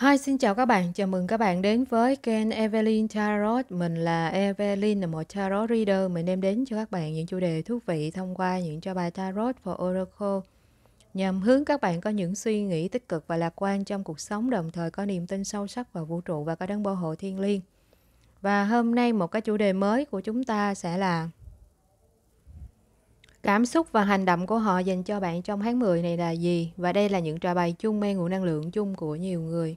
Hi, xin chào các bạn. Chào mừng các bạn đến với kênh Evelyn Tarot. Mình là Evelyn, là một tarot reader. Mình đem đến cho các bạn những chủ đề thú vị thông qua những cho bài tarot và oracle nhằm hướng các bạn có những suy nghĩ tích cực và lạc quan trong cuộc sống, đồng thời có niềm tin sâu sắc vào vũ trụ và có đấng bảo hộ thiên liêng. Và hôm nay một cái chủ đề mới của chúng ta sẽ là Cảm xúc và hành động của họ dành cho bạn trong tháng 10 này là gì? Và đây là những trò bài chung mang nguồn năng lượng chung của nhiều người.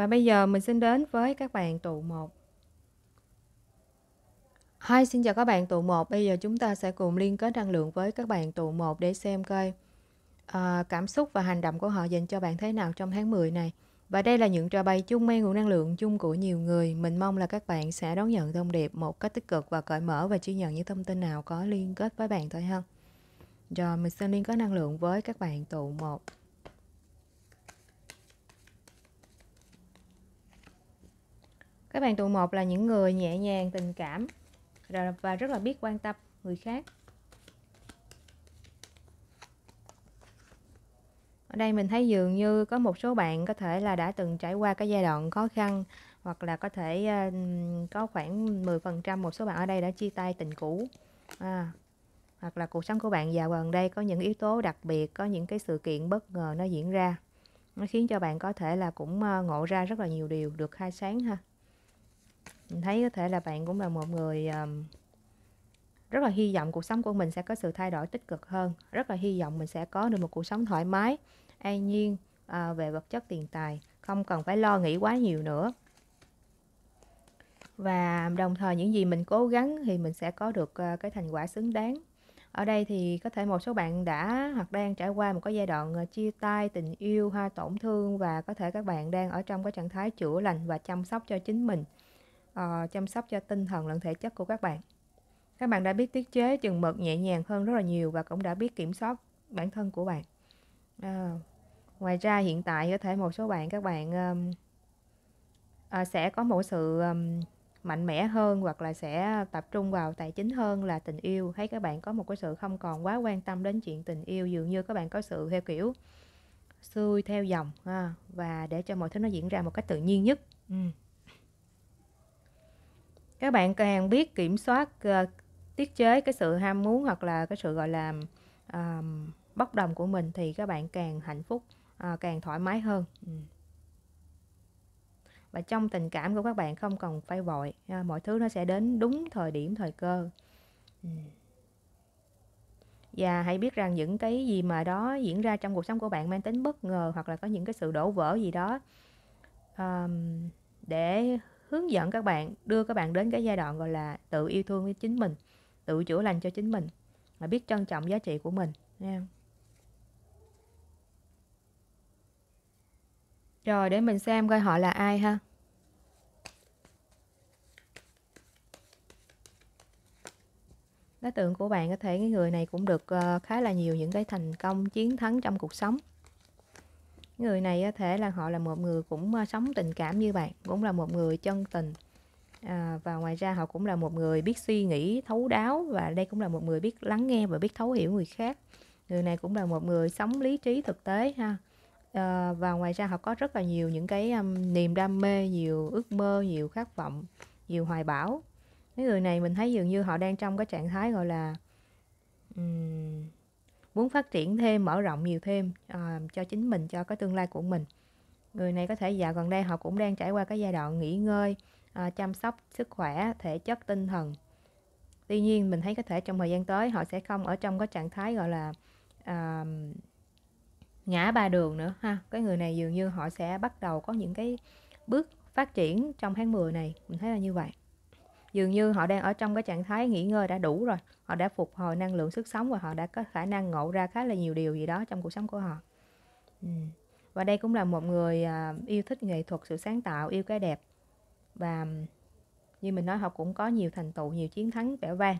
Và bây giờ mình xin đến với các bạn tụ 1. Hi, xin chào các bạn tụ 1. Bây giờ chúng ta sẽ cùng liên kết năng lượng với các bạn tụ 1 để xem coi à, cảm xúc và hành động của họ dành cho bạn thế nào trong tháng 10 này. Và đây là những trò bày chung mang nguồn năng lượng chung của nhiều người. Mình mong là các bạn sẽ đón nhận thông điệp một cách tích cực và cởi mở và chỉ nhận những thông tin nào có liên kết với bạn thôi ha. Rồi mình xin liên kết năng lượng với các bạn tụ 1. các bạn tụ một là những người nhẹ nhàng tình cảm và rất là biết quan tâm người khác ở đây mình thấy dường như có một số bạn có thể là đã từng trải qua cái giai đoạn khó khăn hoặc là có thể ờ, có khoảng 10% một số bạn ở đây đã chia tay tình cũ à, hoặc là cuộc sống của bạn vào gần đây có những yếu tố đặc biệt có những cái sự kiện bất ngờ nó diễn ra nó khiến cho bạn có thể là cũng ờ, ngộ ra rất là nhiều điều được khai sáng ha mình thấy có thể là bạn cũng là một người um, rất là hy vọng cuộc sống của mình sẽ có sự thay đổi tích cực hơn rất là hy vọng mình sẽ có được một cuộc sống thoải mái an nhiên à, về vật chất tiền tài không cần phải lo nghĩ quá nhiều nữa và đồng thời những gì mình cố gắng thì mình sẽ có được uh, cái thành quả xứng đáng ở đây thì có thể một số bạn đã hoặc đang trải qua một cái giai đoạn ờ, chia tay tình yêu ha tổn thương và có thể các bạn đang ở trong cái trạng thái chữa lành và chăm sóc cho chính mình uh, chăm sóc cho tinh thần lẫn thể chất của các bạn các bạn đã biết tiết chế chừng mực nhẹ nhàng hơn rất là nhiều và cũng đã biết kiểm soát bản thân của bạn à, ngoài ra hiện tại có thể một số bạn các bạn um, à, sẽ có một sự um, mạnh mẽ hơn hoặc là sẽ tập trung vào tài chính hơn là tình yêu thấy các bạn có một cái sự không còn quá quan tâm đến chuyện tình yêu dường như các bạn có sự theo kiểu xuôi theo dòng ha, và để cho mọi thứ nó diễn ra một cách tự nhiên nhất ừ các bạn càng biết kiểm soát uh, tiết chế cái sự ham muốn hoặc là cái sự gọi là uh, bốc đồng của mình thì các bạn càng hạnh phúc uh, càng thoải mái hơn ừ. và trong tình cảm của các bạn không cần phải vội uh, mọi thứ nó sẽ đến đúng thời điểm thời cơ ừ. và hãy biết rằng những cái gì mà đó diễn ra trong cuộc sống của bạn mang tính bất ngờ hoặc là có những cái sự đổ vỡ gì đó um, để hướng dẫn các bạn đưa các bạn đến cái giai đoạn gọi là tự yêu thương với chính mình tự chữa lành cho chính mình và biết trân trọng giá trị của mình nha rồi để mình xem coi họ là ai ha đối tượng của bạn có thể cái người này cũng được ờ, khá là nhiều những cái thành công chiến thắng trong cuộc sống người này có thể là họ là một người cũng sống tình cảm như bạn cũng là một người chân tình à, và ngoài ra họ cũng là một người biết suy nghĩ thấu đáo và đây cũng là một người biết lắng nghe và biết thấu hiểu người khác người này cũng là một người sống lý trí thực tế ha à, và ngoài ra họ có rất là nhiều những cái um, niềm đam mê nhiều ước mơ nhiều khát vọng nhiều hoài bão mấy người này mình thấy dường như họ đang trong cái trạng thái gọi là um, muốn phát triển thêm mở rộng nhiều thêm à, cho chính mình cho cái tương lai của mình người này có thể dạo gần đây họ cũng đang trải qua cái giai đoạn nghỉ ngơi à, chăm sóc sức khỏe thể chất tinh thần tuy nhiên mình thấy có thể trong thời gian tới họ sẽ không ở trong cái trạng thái gọi là à, ngã ba đường nữa ha cái người này dường như họ sẽ bắt đầu có những cái bước phát triển trong tháng 10 này mình thấy là như vậy dường như họ đang ở trong cái trạng thái nghỉ ngơi đã đủ rồi họ đã phục hồi năng lượng sức sống và họ đã có khả năng ngộ ra khá là nhiều điều gì đó trong cuộc sống của họ và đây cũng là một người à, yêu thích nghệ thuật sự sáng tạo yêu cái đẹp và như mình nói họ cũng có nhiều thành tựu nhiều chiến thắng vẻ vang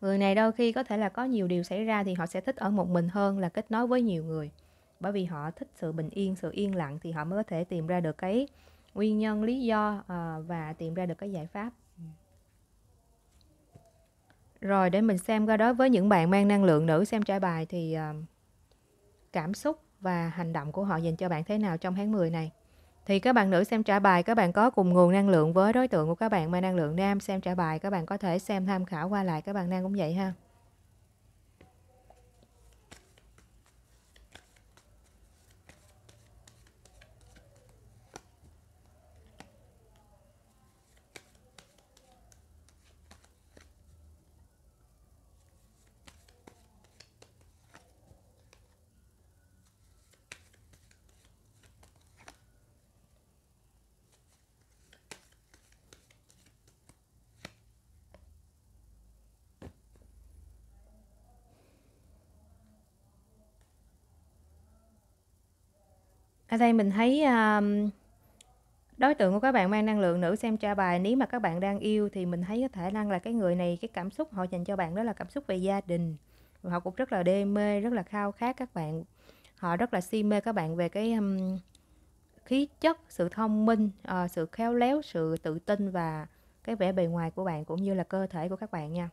người này đôi khi có thể là có nhiều điều xảy ra thì họ sẽ thích ở một mình hơn là kết nối với nhiều người bởi vì họ thích sự bình yên sự yên lặng thì họ mới có thể tìm ra được cái nguyên nhân lý do ờ, và tìm ra được cái giải pháp rồi để mình xem qua đối với những bạn mang năng lượng nữ xem trả bài thì ờ, cảm xúc và hành động của họ dành cho bạn thế nào trong tháng 10 này thì các bạn nữ xem trả bài các bạn có cùng nguồn năng lượng với đối tượng của các bạn mang năng lượng nam xem trả bài các bạn có thể xem tham khảo qua lại các bạn nam cũng vậy ha đây mình thấy um, đối tượng của các bạn mang năng lượng nữ xem tra bài nếu mà các bạn đang yêu thì mình thấy có thể năng là cái người này cái cảm xúc họ dành cho bạn đó là cảm xúc về gia đình họ cũng rất là đê mê rất là khao khát các bạn họ rất là si mê các bạn về cái um, khí chất sự thông minh uh, sự khéo léo sự tự tin và cái vẻ bề ngoài của bạn cũng như là cơ thể của các bạn nha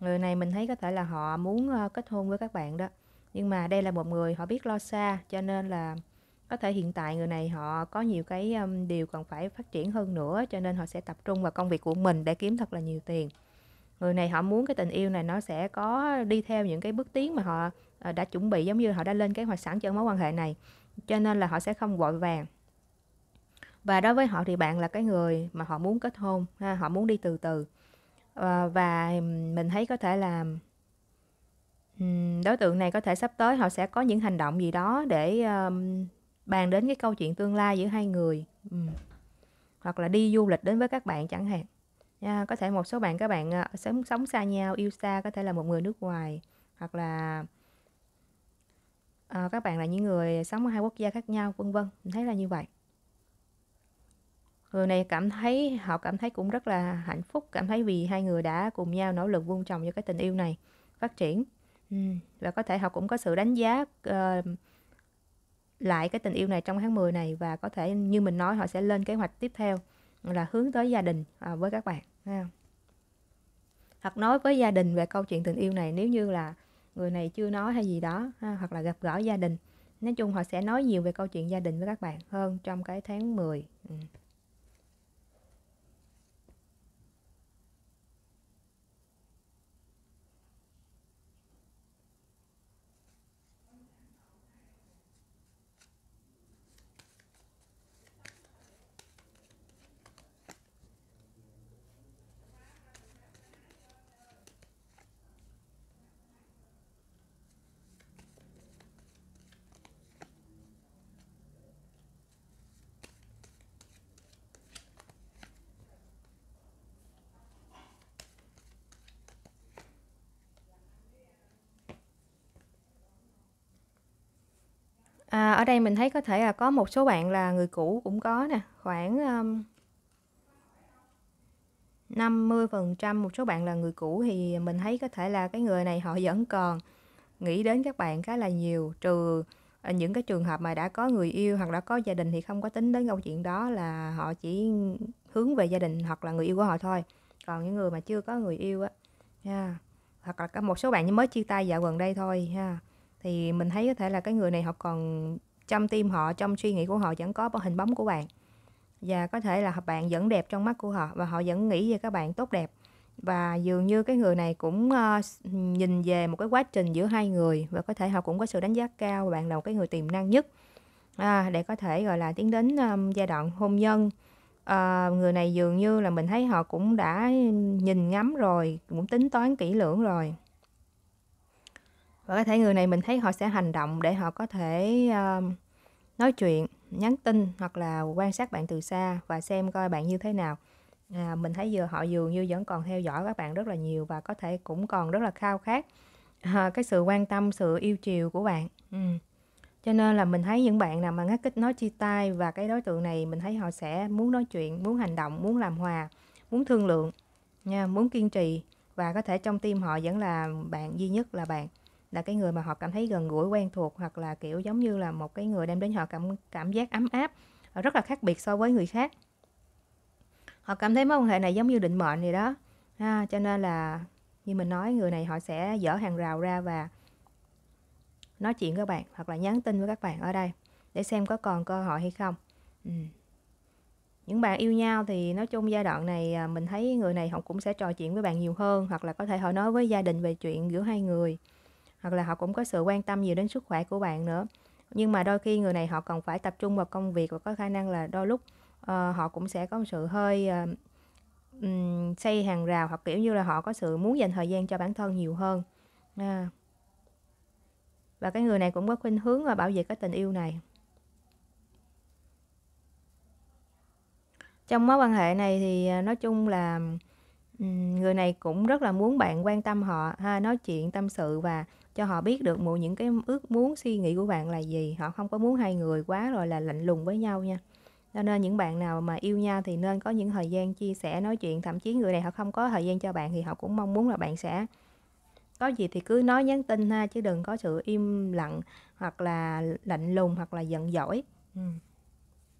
người này mình thấy có thể là họ muốn uh, kết hôn với các bạn đó nhưng mà đây là một người họ biết lo xa cho nên là có thể hiện tại người này họ có nhiều cái um, điều cần phải phát triển hơn nữa cho nên họ sẽ tập trung vào công việc của mình để kiếm thật là nhiều tiền người này họ muốn cái tình yêu này nó sẽ có đi theo những cái bước tiến mà họ uh, đã chuẩn bị giống như họ đã lên kế hoạch sẵn cho mối quan hệ này cho nên là họ sẽ không vội vàng và đối với họ thì bạn là cái người mà họ muốn kết hôn ha họ muốn đi từ từ à, và mình thấy có thể là đối tượng này có thể sắp tới họ sẽ có những hành động gì đó để um, bàn đến cái câu chuyện tương lai giữa hai người ừ. hoặc là đi du lịch đến với các bạn chẳng hạn nha, có thể một số bạn các bạn ờ, sống sống xa nhau yêu xa có thể là một người nước ngoài hoặc là à, các bạn là những người sống ở hai quốc gia khác nhau vân vân mình thấy là như vậy người này cảm thấy họ cảm thấy cũng rất là hạnh phúc cảm thấy vì hai người đã cùng nhau nỗ lực vun trồng cho cái tình yêu này phát triển ừ. và có thể họ cũng có sự đánh giá uh, lại cái tình yêu này trong tháng 10 này và có thể như mình nói họ sẽ lên kế hoạch tiếp theo là hướng tới gia đình à, với các bạn ha. hoặc nói với gia đình về câu chuyện tình yêu này nếu như là người này chưa nói hay gì đó ha, hoặc là gặp gỡ gia đình nói chung họ sẽ nói nhiều về câu chuyện gia đình với các bạn hơn trong cái tháng 10 ừ. ở đây mình thấy có thể là có một số bạn là người cũ cũng có nè, khoảng um, 50% một số bạn là người cũ thì mình thấy có thể là cái người này họ vẫn còn nghĩ đến các bạn khá là nhiều trừ ờ, những cái trường hợp mà đã có người yêu hoặc đã có gia đình thì không có tính đến câu chuyện đó là họ chỉ hướng về gia đình hoặc là người yêu của họ thôi còn những người mà chưa có người yêu á yeah. hoặc là một số bạn mới chia tay dạo gần đây thôi ha thì mình thấy có thể là cái người này họ còn trong tim họ trong suy nghĩ của họ vẫn có hình bóng của bạn và có thể là bạn vẫn đẹp trong mắt của họ và họ vẫn nghĩ về các bạn tốt đẹp và dường như cái người này cũng ờ, nhìn về một cái quá trình giữa hai người và có thể họ cũng có sự đánh giá cao bạn là một cái người tiềm năng nhất à, để có thể gọi là tiến đến um, giai đoạn hôn nhân à, người này dường như là mình thấy họ cũng đã nhìn ngắm rồi cũng tính toán kỹ lưỡng rồi và có thể người này mình thấy họ sẽ hành động để họ có thể uh, nói chuyện nhắn tin hoặc là quan sát bạn từ xa và xem coi bạn như thế nào à, mình thấy giờ họ dường như vẫn còn theo dõi các bạn rất là nhiều và có thể cũng còn rất là khao khát à, cái sự quan tâm sự yêu chiều của bạn ừ. cho nên là mình thấy những bạn nào mà ngắt kết nói chia tay và cái đối tượng này mình thấy họ sẽ muốn nói chuyện muốn hành động muốn làm hòa muốn thương lượng nha muốn kiên trì và có thể trong tim họ vẫn là bạn duy nhất là bạn là cái người mà họ cảm thấy gần gũi quen thuộc hoặc là kiểu giống như là một cái người đem đến họ cảm cảm giác ấm áp ờ, rất là khác biệt so với người khác họ cảm thấy mối quan hệ này giống như định mệnh gì đó à, cho nên là như mình nói người này họ sẽ dỡ hàng rào ra và nói chuyện với các bạn hoặc là nhắn tin với các bạn ở đây để xem có còn cơ hội hay không ừ. những bạn yêu nhau thì nói chung giai đoạn này à, mình thấy người này họ cũng sẽ trò chuyện với bạn nhiều hơn hoặc là có thể họ nói với gia đình về chuyện giữa hai người hoặc là họ cũng có sự quan tâm nhiều đến sức khỏe của bạn nữa nhưng mà đôi khi người này họ cần phải tập trung vào công việc và có khả năng là đôi lúc uh, họ cũng sẽ có một sự hơi uh, um, xây hàng rào hoặc kiểu như là họ có sự muốn dành thời gian cho bản thân nhiều hơn à. và cái người này cũng có khuynh hướng là bảo vệ cái tình yêu này trong mối quan hệ này thì ờ, nói chung là người này cũng rất là muốn bạn quan tâm họ ha nói chuyện tâm sự và cho họ biết được một những cái ước muốn suy nghĩ của bạn là gì họ không có muốn hai người quá rồi là lạnh lùng với nhau nha cho nên những bạn nào mà yêu nhau thì nên có những thời gian chia sẻ nói chuyện thậm chí người này họ không có thời gian cho bạn thì họ cũng mong muốn là bạn sẽ có gì thì cứ nói nhắn tin ha chứ đừng có sự im lặng hoặc là lạnh lùng hoặc là giận dỗi ừ.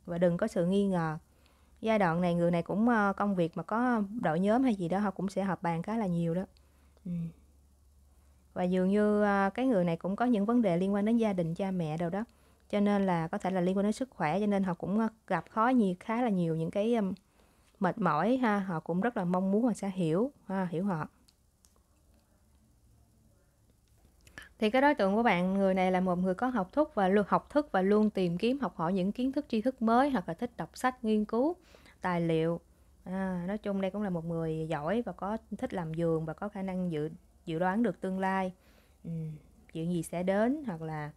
và đừng có sự nghi ngờ giai đoạn này người này cũng ờ, công việc mà có đội nhóm hay gì đó họ cũng sẽ họp bàn khá là nhiều đó ừ và dường như à, cái người này cũng có những vấn đề liên quan đến gia đình cha mẹ đâu đó cho nên là có thể là liên quan đến sức khỏe cho nên họ cũng à, gặp khó nhiều khá là nhiều những cái mệt mỏi ha họ cũng rất là mong muốn mình sẽ hiểu ha, à, hiểu họ thì cái đối tượng của bạn người này là một người có học thức và luôn học thức và luôn tìm kiếm học hỏi những kiến thức tri thức mới hoặc là thích đọc sách nghiên cứu tài liệu à, nói chung đây cũng là một người giỏi và có thích làm giường và có khả năng dự dự đoán được tương lai ừ, chuyện gì sẽ đến hoặc là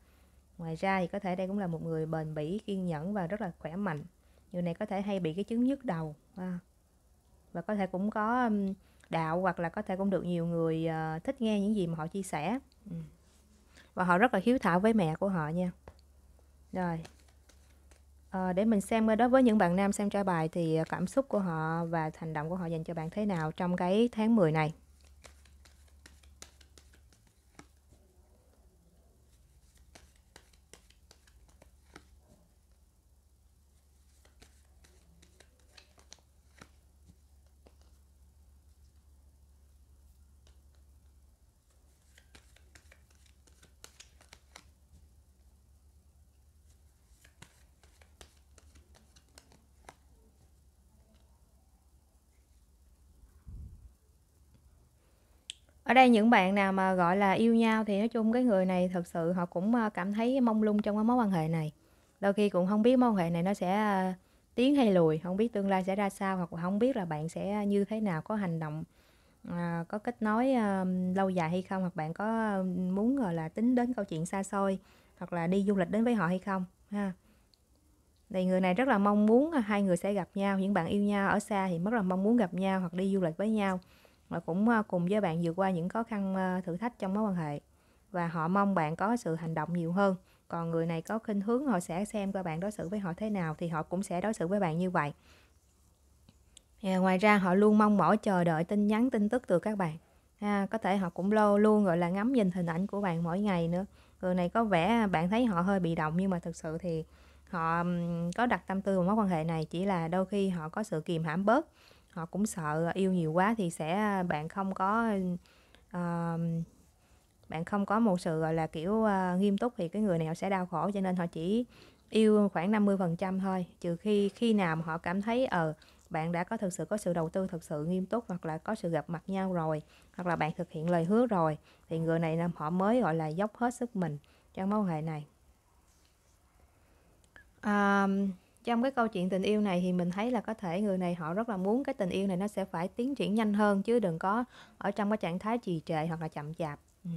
ngoài ra thì có thể đây cũng là một người bền bỉ kiên nhẫn và rất là khỏe mạnh người này có thể hay bị cái chứng nhức đầu à. và có thể cũng có đạo hoặc là có thể cũng được nhiều người ờ, thích nghe những gì mà họ chia sẻ ừ. và họ rất là hiếu thảo với mẹ của họ nha rồi à, để mình xem ờ, đối với những bạn nam xem tra bài thì cảm xúc của họ và hành động của họ dành cho bạn thế nào trong cái tháng 10 này ở đây những bạn nào mà gọi là yêu nhau thì nói chung cái người này thật sự họ cũng ờ, cảm thấy mông lung trong cái mối quan hệ này đôi khi cũng không biết mối quan hệ này nó sẽ ờ, tiến hay lùi không biết tương lai sẽ ra sao hoặc không biết là bạn sẽ như thế nào có hành động ờ, có kết nối lâu dài hay không hoặc bạn có muốn gọi là tính đến câu chuyện xa xôi hoặc là đi du lịch đến với họ hay không ha thì người này rất là mong muốn à, hai người sẽ gặp nhau những bạn yêu nhau ở xa thì rất là mong muốn gặp nhau hoặc đi du lịch với nhau và cũng ờ, cùng với bạn vượt qua những khó khăn ờ, thử thách trong mối quan hệ và họ mong bạn có sự hành động nhiều hơn còn người này có khinh hướng họ sẽ xem qua bạn đối xử với họ thế nào thì họ cũng sẽ đối xử với bạn như vậy à, ngoài ra họ luôn mong mỏi chờ đợi tin nhắn tin tức từ các bạn à, có thể họ cũng lâu luôn gọi là ngắm nhìn hình ảnh của bạn mỗi ngày nữa người này có vẻ bạn thấy họ hơi bị động nhưng mà thực sự thì họ có đặt tâm tư vào mối quan hệ này chỉ là đôi khi họ có sự kìm hãm bớt họ cũng sợ yêu nhiều quá thì sẽ à, bạn không có uh, bạn không có một sự gọi là kiểu uh, nghiêm túc thì cái người nào sẽ đau khổ cho nên họ chỉ yêu khoảng 50% thôi trừ khi khi nào mà họ cảm thấy ờ uh, bạn đã có thực sự có sự đầu tư thực sự nghiêm túc hoặc là có sự gặp mặt nhau rồi hoặc là bạn thực hiện lời hứa rồi thì người này họ mới gọi là dốc hết sức mình trong mối quan hệ này um, trong cái câu chuyện tình yêu này thì mình thấy là có thể người này họ rất là muốn cái tình yêu này nó sẽ phải tiến triển nhanh hơn chứ đừng có ở trong cái trạng thái trì trệ hoặc là chậm chạp ừ.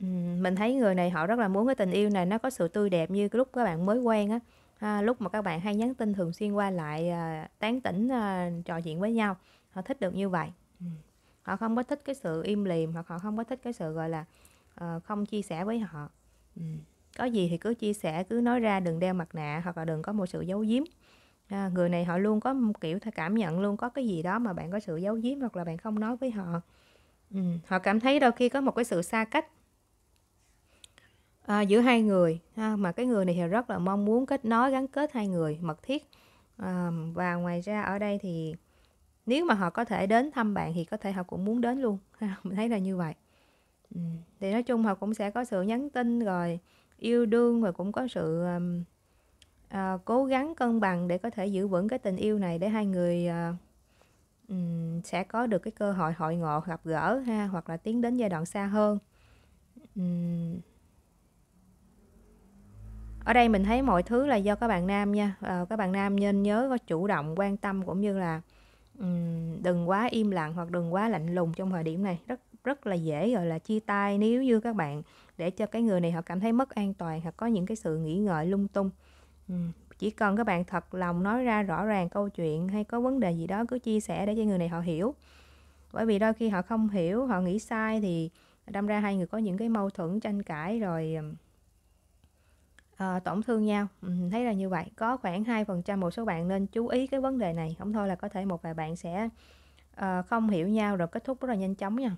Ừ, mình thấy người này họ rất là muốn cái tình yêu này nó có sự tươi đẹp như cái lúc các bạn mới quen á à, lúc mà các bạn hay nhắn tin thường xuyên qua lại à, tán tỉnh à, trò chuyện với nhau họ thích được như vậy ừ. họ không có thích cái sự im lìm hoặc họ không có thích cái sự gọi là à, không chia sẻ với họ ừ có gì thì cứ chia sẻ cứ nói ra đừng đeo mặt nạ hoặc là đừng có một sự giấu giếm à, người này họ luôn có một kiểu cảm nhận luôn có cái gì đó mà bạn có sự giấu giếm hoặc là bạn không nói với họ ừ, họ cảm thấy đôi khi có một cái sự xa cách à, giữa hai người à, mà cái người này thì rất là mong muốn kết nối gắn kết hai người mật thiết à, và ngoài ra ở đây thì nếu mà họ có thể đến thăm bạn thì có thể họ cũng muốn đến luôn mình thấy là như vậy ừ, thì nói chung họ cũng sẽ có sự nhắn tin rồi yêu đương và cũng có sự um, à, cố gắng cân bằng để có thể giữ vững cái tình yêu này để hai người à, um, sẽ có được cái cơ hội hội ngộ gặp gỡ ha hoặc là tiến đến giai đoạn xa hơn um, ở đây mình thấy mọi thứ là do các bạn nam nha à, các bạn nam nên nhớ có chủ động quan tâm cũng như là um, đừng quá im lặng hoặc đừng quá lạnh lùng trong thời điểm này rất rất là dễ gọi là chia tay nếu như các bạn để cho cái người này họ cảm thấy mất an toàn hoặc có những cái sự nghĩ ngợi lung tung ừ. chỉ cần các bạn thật lòng nói ra rõ ràng câu chuyện hay có vấn đề gì đó cứ chia sẻ để cho người này họ hiểu bởi vì đôi khi họ không hiểu họ nghĩ sai thì đâm ra hai người có những cái mâu thuẫn tranh cãi rồi à, tổn thương nhau ừ, thấy là như vậy có khoảng 2% một số bạn nên chú ý cái vấn đề này không thôi là có thể một vài bạn sẽ à, không hiểu nhau rồi kết thúc rất là nhanh chóng nha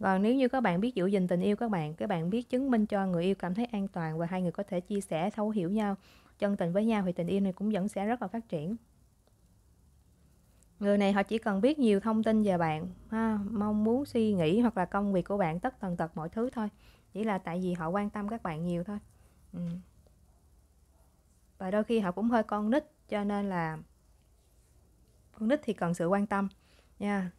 còn nếu như các bạn biết giữ gìn tình yêu các bạn các bạn biết chứng minh cho người yêu cảm thấy an toàn và hai người có thể chia sẻ thấu hiểu nhau chân tình với nhau thì tình yêu này cũng vẫn sẽ rất là phát triển người này họ chỉ cần biết nhiều thông tin về bạn ha, mong muốn suy nghĩ hoặc là công việc của bạn tất tần tật mọi thứ thôi chỉ là tại vì họ quan tâm các bạn nhiều thôi ừ. và đôi khi họ cũng hơi con nít cho nên là con nít thì cần sự quan tâm nha yeah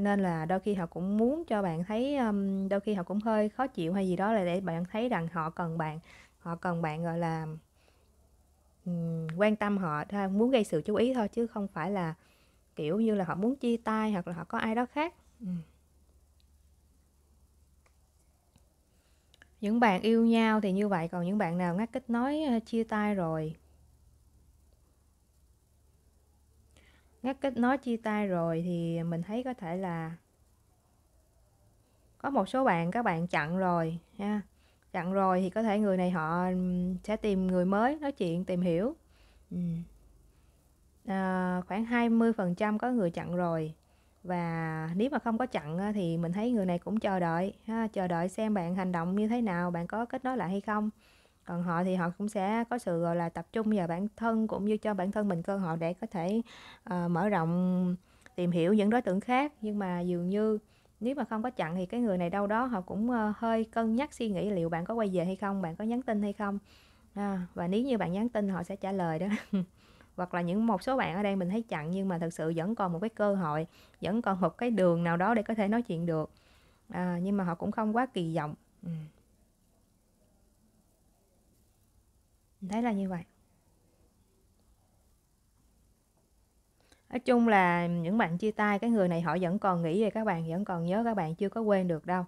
nên là đôi khi họ cũng muốn cho bạn thấy um, đôi khi họ cũng hơi khó chịu hay gì đó là để bạn thấy rằng họ cần bạn họ cần bạn gọi là um, quan tâm họ thôi muốn gây sự chú ý thôi chứ không phải là kiểu như là họ muốn chia tay hoặc là họ có ai đó khác những bạn yêu nhau thì như vậy còn những bạn nào ngắt kết nối chia tay rồi ngắt kết nối chia tay rồi thì mình thấy có thể là có một số bạn các bạn chặn rồi ha chặn rồi thì có thể người này họ sẽ tìm người mới nói chuyện tìm hiểu ừ. à, khoảng 20 phần trăm có người chặn rồi và nếu mà không có chặn thì mình thấy người này cũng chờ đợi ha, chờ đợi xem bạn hành động như thế nào bạn có kết nối lại hay không còn họ thì họ cũng sẽ có sự gọi là tập trung vào bản thân cũng như cho bản thân mình cơ hội để có thể uh, mở rộng tìm hiểu những đối tượng khác nhưng mà dường như nếu mà không có chặn thì cái người này đâu đó họ cũng uh, hơi cân nhắc suy nghĩ liệu bạn có quay về hay không bạn có nhắn tin hay không à, và nếu như bạn nhắn tin họ sẽ trả lời đó hoặc là những một số bạn ở đây mình thấy chặn nhưng mà thật sự vẫn còn một cái cơ hội vẫn còn một cái đường nào đó để có thể nói chuyện được à, nhưng mà họ cũng không quá kỳ vọng ừ. thấy là như vậy nói chung là những bạn chia tay cái người này họ vẫn còn nghĩ về các bạn vẫn còn nhớ các bạn chưa có quên được đâu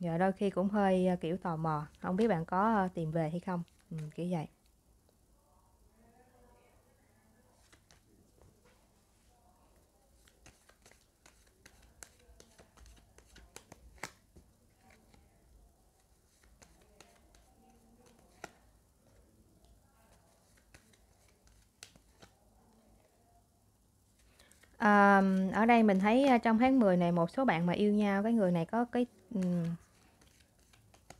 và đôi khi cũng hơi ờ, kiểu tò mò không biết bạn có ờ, tìm về hay không ừ, kiểu vậy À, ở đây mình thấy ờ, trong tháng 10 này một số bạn mà yêu nhau cái người này có cái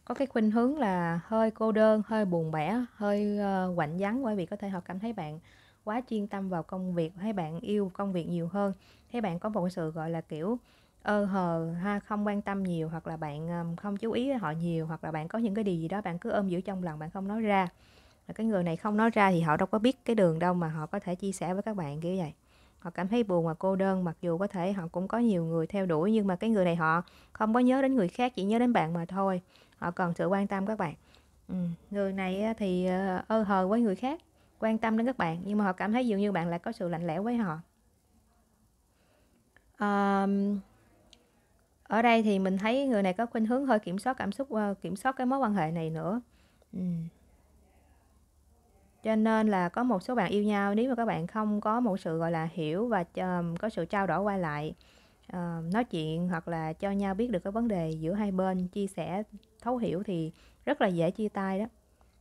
có cái khuynh hướng là hơi cô đơn, hơi buồn bã, hơi uh, ờ, quạnh vắng bởi vì có thể họ cảm thấy bạn quá chuyên tâm vào công việc, thấy bạn yêu công việc nhiều hơn, thấy bạn có một sự gọi là kiểu ơ hờ ha không quan tâm nhiều hoặc là bạn không chú ý họ nhiều hoặc là bạn có những cái điều gì đó bạn cứ ôm giữ trong lòng bạn không nói ra. Và cái người này không nói ra thì họ đâu có biết cái đường đâu mà họ có thể chia sẻ với các bạn kiểu vậy họ cảm thấy buồn và cô đơn mặc dù có thể họ cũng có nhiều người theo đuổi nhưng mà cái người này họ không có nhớ đến người khác chỉ nhớ đến bạn mà thôi họ cần sự quan tâm các bạn ừ. người này thì ờ, ơ hờ với người khác quan tâm đến các bạn nhưng mà họ cảm thấy dường như bạn lại có sự lạnh lẽo với họ à, ở đây thì mình thấy người này có khuynh hướng hơi kiểm soát cảm xúc ờ, kiểm soát cái mối quan hệ này nữa ừ cho nên là có một số bạn yêu nhau nếu mà các bạn không có một sự gọi là hiểu và có sự trao đổi qua lại ờ, nói chuyện hoặc là cho nhau biết được cái vấn đề giữa hai bên chia sẻ thấu hiểu thì rất là dễ chia tay đó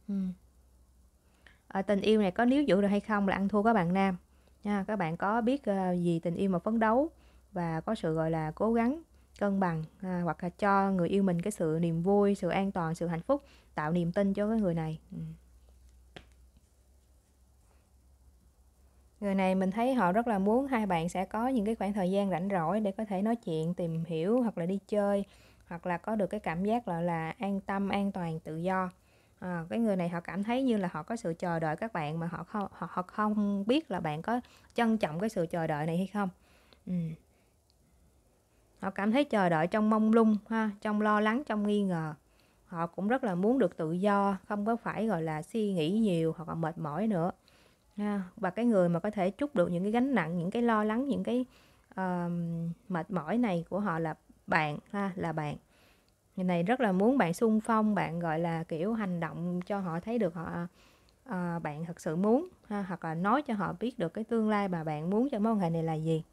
ừ. tình yêu này có níu giữ được hay không là ăn thua các bạn nam nha các bạn có biết ờ, gì tình yêu mà phấn đấu và có sự gọi là cố gắng cân bằng à, hoặc là cho người yêu mình cái sự niềm vui sự an toàn sự hạnh phúc tạo niềm tin cho cái người này ừ. người này mình thấy họ rất là muốn hai bạn sẽ có những cái khoảng thời gian rảnh rỗi để có thể nói chuyện tìm hiểu hoặc là đi chơi hoặc là có được cái cảm giác là là an tâm an toàn tự do à, cái người này họ cảm thấy như là họ có sự chờ đợi các bạn mà họ không họ, họ không biết là bạn có trân trọng cái sự chờ đợi này hay không ừ. họ cảm thấy chờ đợi trong mông lung ha trong lo lắng trong nghi ngờ họ cũng rất là muốn được tự do không có phải gọi là suy nghĩ nhiều hoặc là mệt mỏi nữa và cái người mà có thể trút được những cái gánh nặng những cái lo lắng những cái uh, mệt mỏi này của họ là bạn ha là bạn người này rất là muốn bạn sung phong bạn gọi là kiểu hành động cho họ thấy được họ uh, bạn thật sự muốn ha, hoặc là nói cho họ biết được cái tương lai mà bạn muốn cho mối quan hệ này là gì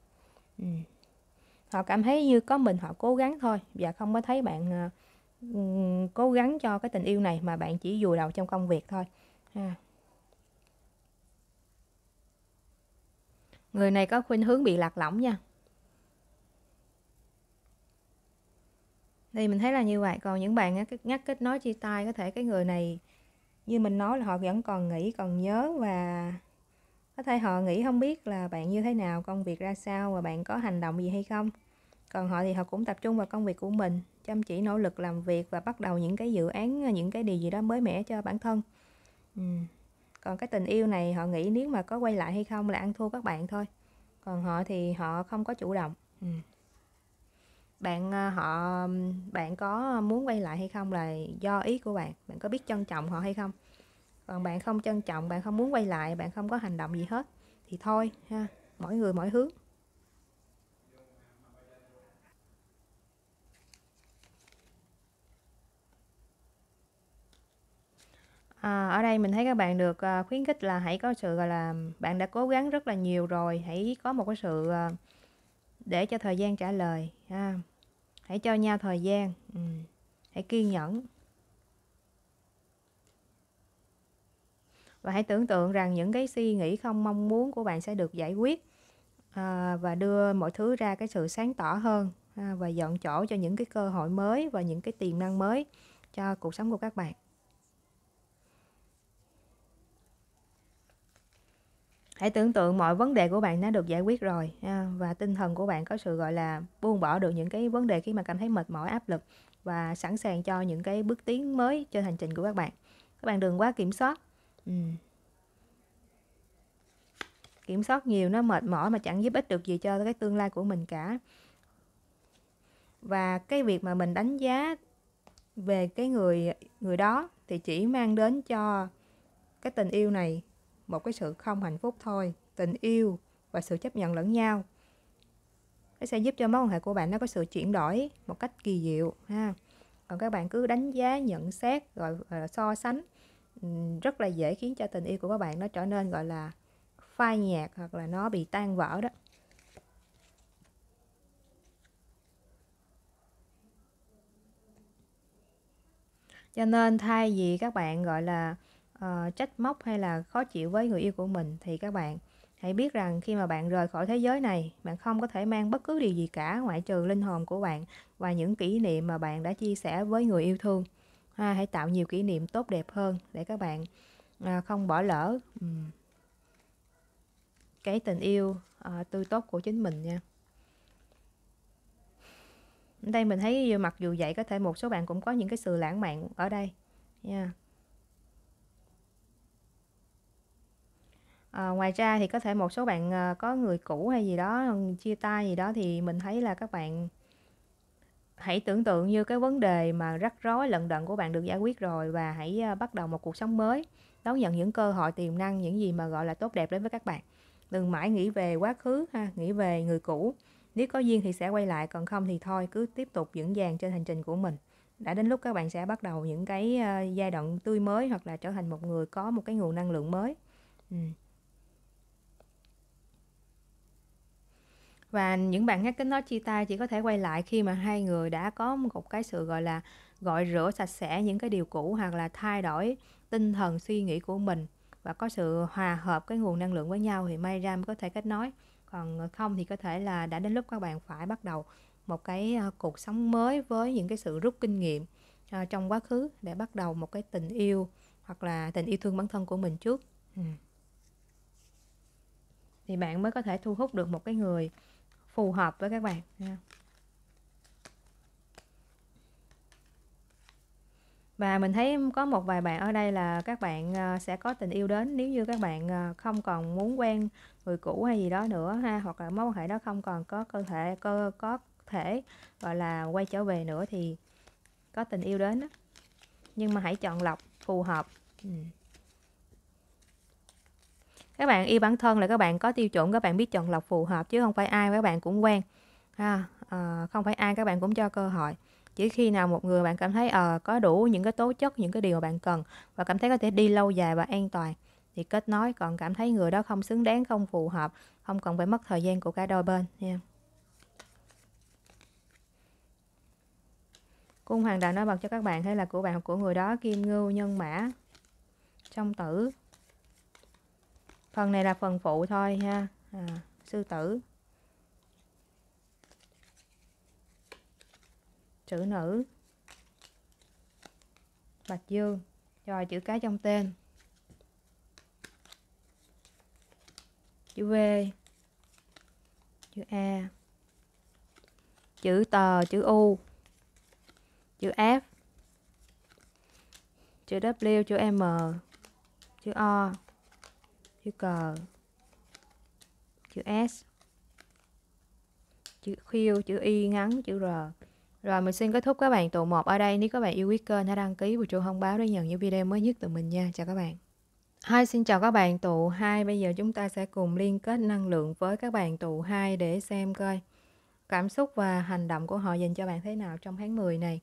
ừ. họ cảm thấy như có mình họ cố gắng thôi và không có thấy bạn uh, cố gắng cho cái tình yêu này mà bạn chỉ vùi đầu trong công việc thôi ha. Người này có khuynh hướng bị lạc lõng nha. Thì mình thấy là như vậy. Còn những bạn ngắt kết nối chia tay có thể cái người này như mình nói là họ vẫn còn nghĩ, còn nhớ và có thể họ nghĩ không biết là bạn như thế nào, công việc ra sao và bạn có hành động gì hay không. Còn họ thì họ cũng tập trung vào công việc của mình, chăm chỉ nỗ lực làm việc và bắt đầu những cái dự án, những cái điều gì đó mới mẻ cho bản thân. Ừ còn cái tình yêu này họ nghĩ nếu mà có quay lại hay không là ăn thua các bạn thôi còn họ thì họ không có chủ động ừ. bạn ờ, họ bạn có muốn quay lại hay không là do ý của bạn bạn có biết trân trọng họ hay không còn bạn không trân trọng bạn không muốn quay lại bạn không có hành động gì hết thì thôi ha mỗi người mỗi hướng À, ở đây mình thấy các bạn được, à, khuyến khích là hãy có sự, gọi là, bạn đã cố gắng rất là nhiều rồi, hãy có một cái sự, à, để cho thời gian trả lời ha. Hãy cho nhau thời gian, ừm, hãy kiên nhẫn. Và hãy tưởng tượng rằng những cái suy nghĩ không mong muốn của bạn sẽ được giải quyết, à, và đưa mọi thứ ra cái sự sáng tỏ hơn ha, và dọn chỗ cho những cái cơ hội mới và những cái tiềm năng mới cho cuộc sống của các bạn. hãy tưởng tượng mọi vấn đề của bạn đã được giải quyết rồi à, và tinh thần của bạn có sự gọi là buông bỏ được những cái vấn đề khi mà cảm thấy mệt mỏi áp lực và sẵn sàng cho những cái bước tiến mới cho hành trình của các bạn các bạn đừng quá kiểm soát ừ. kiểm soát nhiều nó mệt mỏi mà chẳng giúp ích được gì cho cái tương lai của mình cả và cái việc mà mình đánh giá về cái người người đó thì chỉ mang đến cho cái tình yêu này một cái sự không hạnh phúc thôi tình yêu và sự chấp nhận lẫn nhau nó sẽ giúp cho mối quan hệ của bạn nó có sự chuyển đổi một cách kỳ diệu ha còn các bạn cứ đánh giá nhận xét rồi ờ, so sánh rất là dễ khiến cho tình yêu của các bạn nó trở nên gọi là phai nhạt hoặc là nó bị tan vỡ đó cho nên thay vì các bạn gọi là uh, trách móc hay là khó chịu với người yêu của mình thì các bạn hãy biết rằng khi mà bạn rời khỏi thế giới này bạn không có thể mang bất cứ điều gì cả ngoại trừ linh hồn của bạn và những kỷ niệm mà bạn đã chia sẻ với người yêu thương ha, hãy tạo nhiều kỷ niệm tốt đẹp hơn để các bạn à, không bỏ lỡ um, cái tình yêu à, tươi tốt của chính mình nha ở đây mình thấy mặc dù vậy có thể một số bạn cũng có những cái sự lãng mạn ở đây nha yeah. À, ngoài ra thì có thể một số bạn à, có người cũ hay gì đó chia tay gì đó thì mình thấy là các bạn hãy tưởng tượng như cái vấn đề mà rắc rối lận đận của bạn được giải quyết rồi và hãy à, bắt đầu một cuộc sống mới đón nhận những cơ hội tiềm năng những gì mà gọi là tốt đẹp đến với các bạn đừng mãi nghĩ về quá khứ ha nghĩ về người cũ nếu có duyên thì sẽ quay lại còn không thì thôi cứ tiếp tục vững vàng trên hành trình của mình đã đến lúc các bạn sẽ bắt đầu những cái giai đoạn tươi mới hoặc là trở thành một người có một cái nguồn năng lượng mới ừ. Và những bạn nhắc đến nói chia tay chỉ có thể quay lại khi mà hai người đã có một cái sự gọi là gọi rửa sạch sẽ những cái điều cũ hoặc là thay đổi tinh thần suy nghĩ của mình và có sự hòa hợp cái nguồn năng lượng với nhau thì may ra mới có thể kết nối. Còn không thì có thể là đã đến lúc các bạn phải bắt đầu một cái ờ, cuộc sống mới với những cái sự rút kinh nghiệm ờ, trong quá khứ để bắt đầu một cái tình yêu hoặc là tình yêu thương bản thân của mình trước. Ừ. Thì bạn mới có thể thu hút được một cái người phù hợp với các bạn và mình thấy có một vài bạn ở đây là các bạn ờ, sẽ có tình yêu đến nếu như các bạn ờ, không còn muốn quen người cũ hay gì đó nữa ha hoặc là mối quan hệ đó không còn có cơ thể cơ có thể gọi là quay trở về nữa thì có tình yêu đến nhưng mà hãy chọn lọc phù hợp ừ các bạn yêu bản thân là các bạn có tiêu chuẩn các bạn biết chọn lọc phù hợp chứ không phải ai các bạn cũng quen ha à, không phải ai các bạn cũng cho cơ hội chỉ khi nào một người bạn cảm thấy à, có đủ những cái tố chất những cái điều mà bạn cần và cảm thấy có thể đi lâu dài và an toàn thì kết nối còn cảm thấy người đó không xứng đáng không phù hợp không cần phải mất thời gian của cả đôi bên nha yeah. cung hoàng đạo nói bật cho các bạn hay là của bạn của người đó kim ngưu nhân mã trong tử phần này là phần phụ thôi ha à, sư tử chữ nữ bạch dương rồi chữ cái trong tên chữ V chữ A chữ tờ chữ U chữ F chữ W chữ M chữ O chữ cờ chữ s chữ Q, chữ Y ngắn, chữ R. Rồi mình xin kết thúc các bạn tụ 1 ở đây. Nếu các bạn yêu quý kênh hãy đăng ký và chuông thông báo để nhận những video mới nhất từ mình nha. Chào các bạn. hai xin chào các bạn tụ 2. Bây giờ chúng ta sẽ cùng liên kết năng lượng với các bạn tụ 2 để xem coi cảm xúc và hành động của họ dành cho bạn thế nào trong tháng 10 này.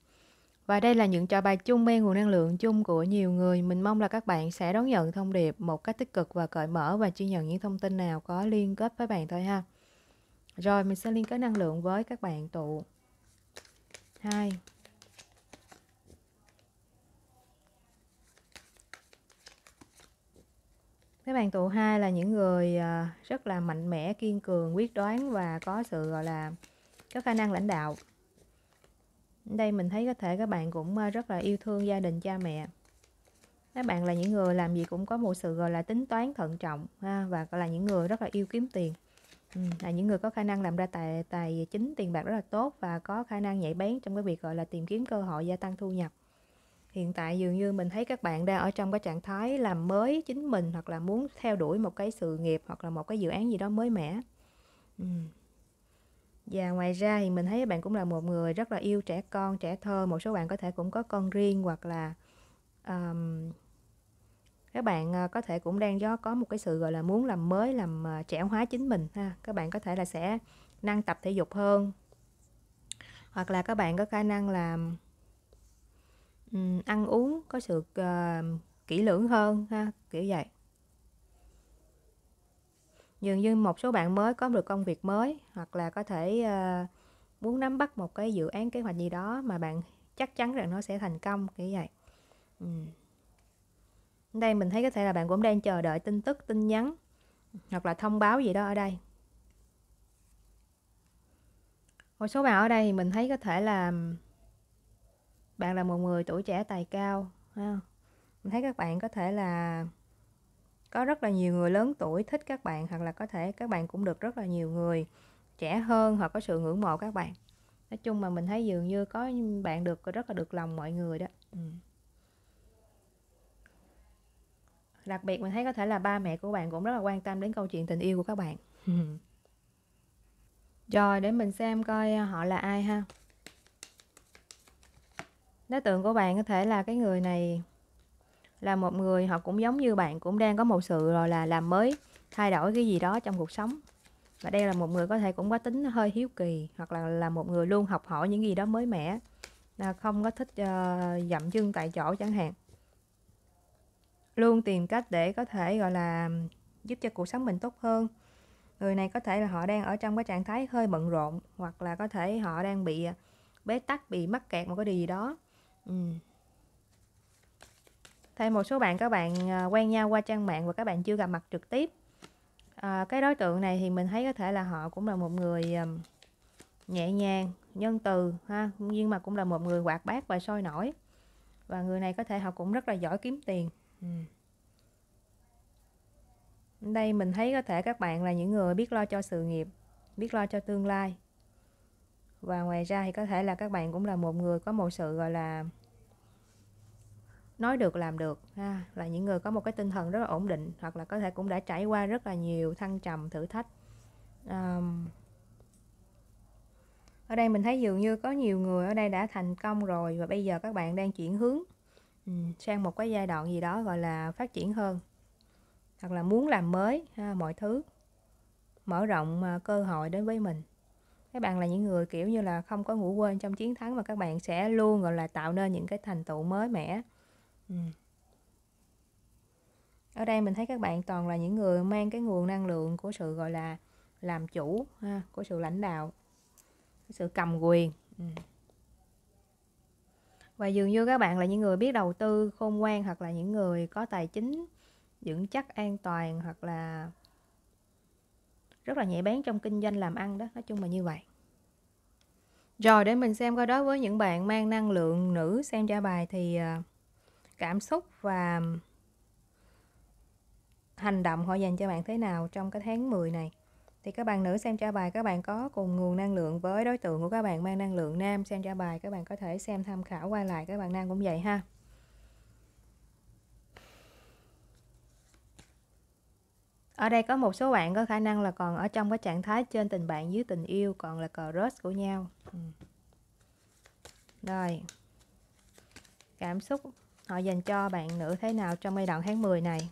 Và đây là những trò bài chung mang nguồn năng lượng chung của nhiều người. Mình mong là các bạn sẽ đón nhận thông điệp một cách tích cực và cởi mở và chia nhận những thông tin nào có liên kết với bạn thôi ha. Rồi mình sẽ liên kết năng lượng với các bạn tụ 2 Các bạn tụ 2 là những người à, rất là mạnh mẽ, kiên cường, quyết đoán và có sự gọi là có khả năng lãnh đạo đây mình thấy có thể các bạn cũng ờ, rất là yêu thương gia đình cha mẹ các bạn là những người làm gì cũng có một sự gọi là tính toán thận trọng ha, và là những người rất là yêu kiếm tiền là những người có khả năng làm ra tài tài chính tiền bạc rất là tốt và có khả năng nhạy bén trong cái việc gọi là tìm kiếm cơ hội gia tăng thu nhập hiện tại dường như mình thấy các bạn đang ở trong cái trạng thái làm mới chính mình hoặc là muốn theo đuổi một cái sự nghiệp hoặc là một cái dự án gì đó mới mẻ và ngoài ra thì mình thấy bạn cũng là một người rất là yêu trẻ con, trẻ thơ. Một số bạn có thể cũng có con riêng hoặc là um, các bạn ờ, có thể cũng đang do có một cái sự gọi là muốn làm mới, làm ờ, trẻ hóa chính mình ha. Các bạn có thể là sẽ năng tập thể dục hơn. Hoặc là các bạn có khả năng làm um, ăn uống có sự uh, kỹ lưỡng hơn ha, kiểu vậy dường như một số bạn mới có được công việc mới hoặc là có thể uh, muốn nắm bắt một cái dự án kế hoạch gì đó mà bạn chắc chắn rằng nó sẽ thành công kiểu vậy ừ. đây mình thấy có thể là bạn cũng đang chờ đợi tin tức tin nhắn hoặc là thông báo gì đó ở đây một số bạn ở đây thì mình thấy có thể là bạn là một người tuổi trẻ tài cao ha. mình thấy các bạn có thể là có rất là nhiều người lớn tuổi thích các bạn hoặc là có thể các bạn cũng được rất là nhiều người trẻ hơn hoặc có sự ngưỡng mộ các bạn nói chung mà mình thấy dường như có bạn được rất là được lòng mọi người đó ừ. đặc biệt mình thấy có thể là ba mẹ của bạn cũng rất là quan tâm đến câu chuyện tình yêu của các bạn rồi để mình xem coi họ là ai ha đối tượng của bạn có thể là cái người này là một người họ cũng giống như bạn cũng đang có một sự rồi là làm mới thay đổi cái gì đó trong cuộc sống và đây là một người có thể cũng có tính hơi hiếu kỳ hoặc là là một người luôn học hỏi những gì đó mới mẻ là không có thích uh, dậm chân tại chỗ chẳng hạn luôn tìm cách để có thể gọi là giúp cho cuộc sống mình tốt hơn người này có thể là họ đang ở trong cái trạng thái hơi bận rộn hoặc là có thể họ đang bị à, bế tắc bị mắc kẹt một cái điều gì đó ừ thêm một số bạn các bạn à, quen nhau qua trang mạng và các bạn chưa gặp mặt trực tiếp à, cái đối tượng này thì mình thấy có thể là họ cũng là một người à, nhẹ nhàng nhân từ ha nhưng mà cũng là một người hoạt bát và sôi nổi và người này có thể họ cũng rất là giỏi kiếm tiền ừ. đây mình thấy có thể các bạn là những người biết lo cho sự nghiệp biết lo cho tương lai và ngoài ra thì có thể là các bạn cũng là một người có một sự gọi là nói được làm được ha là những người có một cái tinh thần rất là ổn định hoặc là có thể cũng đã trải qua rất là nhiều thăng trầm thử thách um, ở đây mình thấy dường như có nhiều người ở đây đã thành công rồi và bây giờ các bạn đang chuyển hướng um, sang một cái giai đoạn gì đó gọi là phát triển hơn hoặc là muốn làm mới ha, mọi thứ mở rộng uh, cơ hội đến với mình các bạn là những người kiểu như là không có ngủ quên trong chiến thắng mà các bạn sẽ luôn gọi là tạo nên những cái thành tựu mới mẻ Ừ. ở đây mình thấy các bạn toàn là những người mang cái nguồn năng lượng của sự gọi là làm chủ ha, của sự lãnh đạo sự cầm quyền ừ. và dường như các bạn là những người biết đầu tư khôn ngoan hoặc là những người có tài chính vững chắc an toàn hoặc là rất là nhạy bén trong kinh doanh làm ăn đó nói chung là như vậy rồi để mình xem coi đối với những bạn mang năng lượng nữ xem trả bài thì à, cảm xúc và hành động họ dành cho bạn thế nào trong cái tháng 10 này thì các bạn nữ xem trả bài các bạn có cùng nguồn năng lượng với đối tượng của các bạn mang năng lượng nam xem trả bài các bạn có thể xem tham khảo qua lại các bạn nam cũng vậy ha ở đây có một số bạn có khả năng là còn ở trong cái trạng thái trên tình bạn dưới tình yêu còn là cờ rớt của nhau ừ. rồi cảm xúc họ dành cho bạn nữ thế nào trong giai đoạn tháng 10 này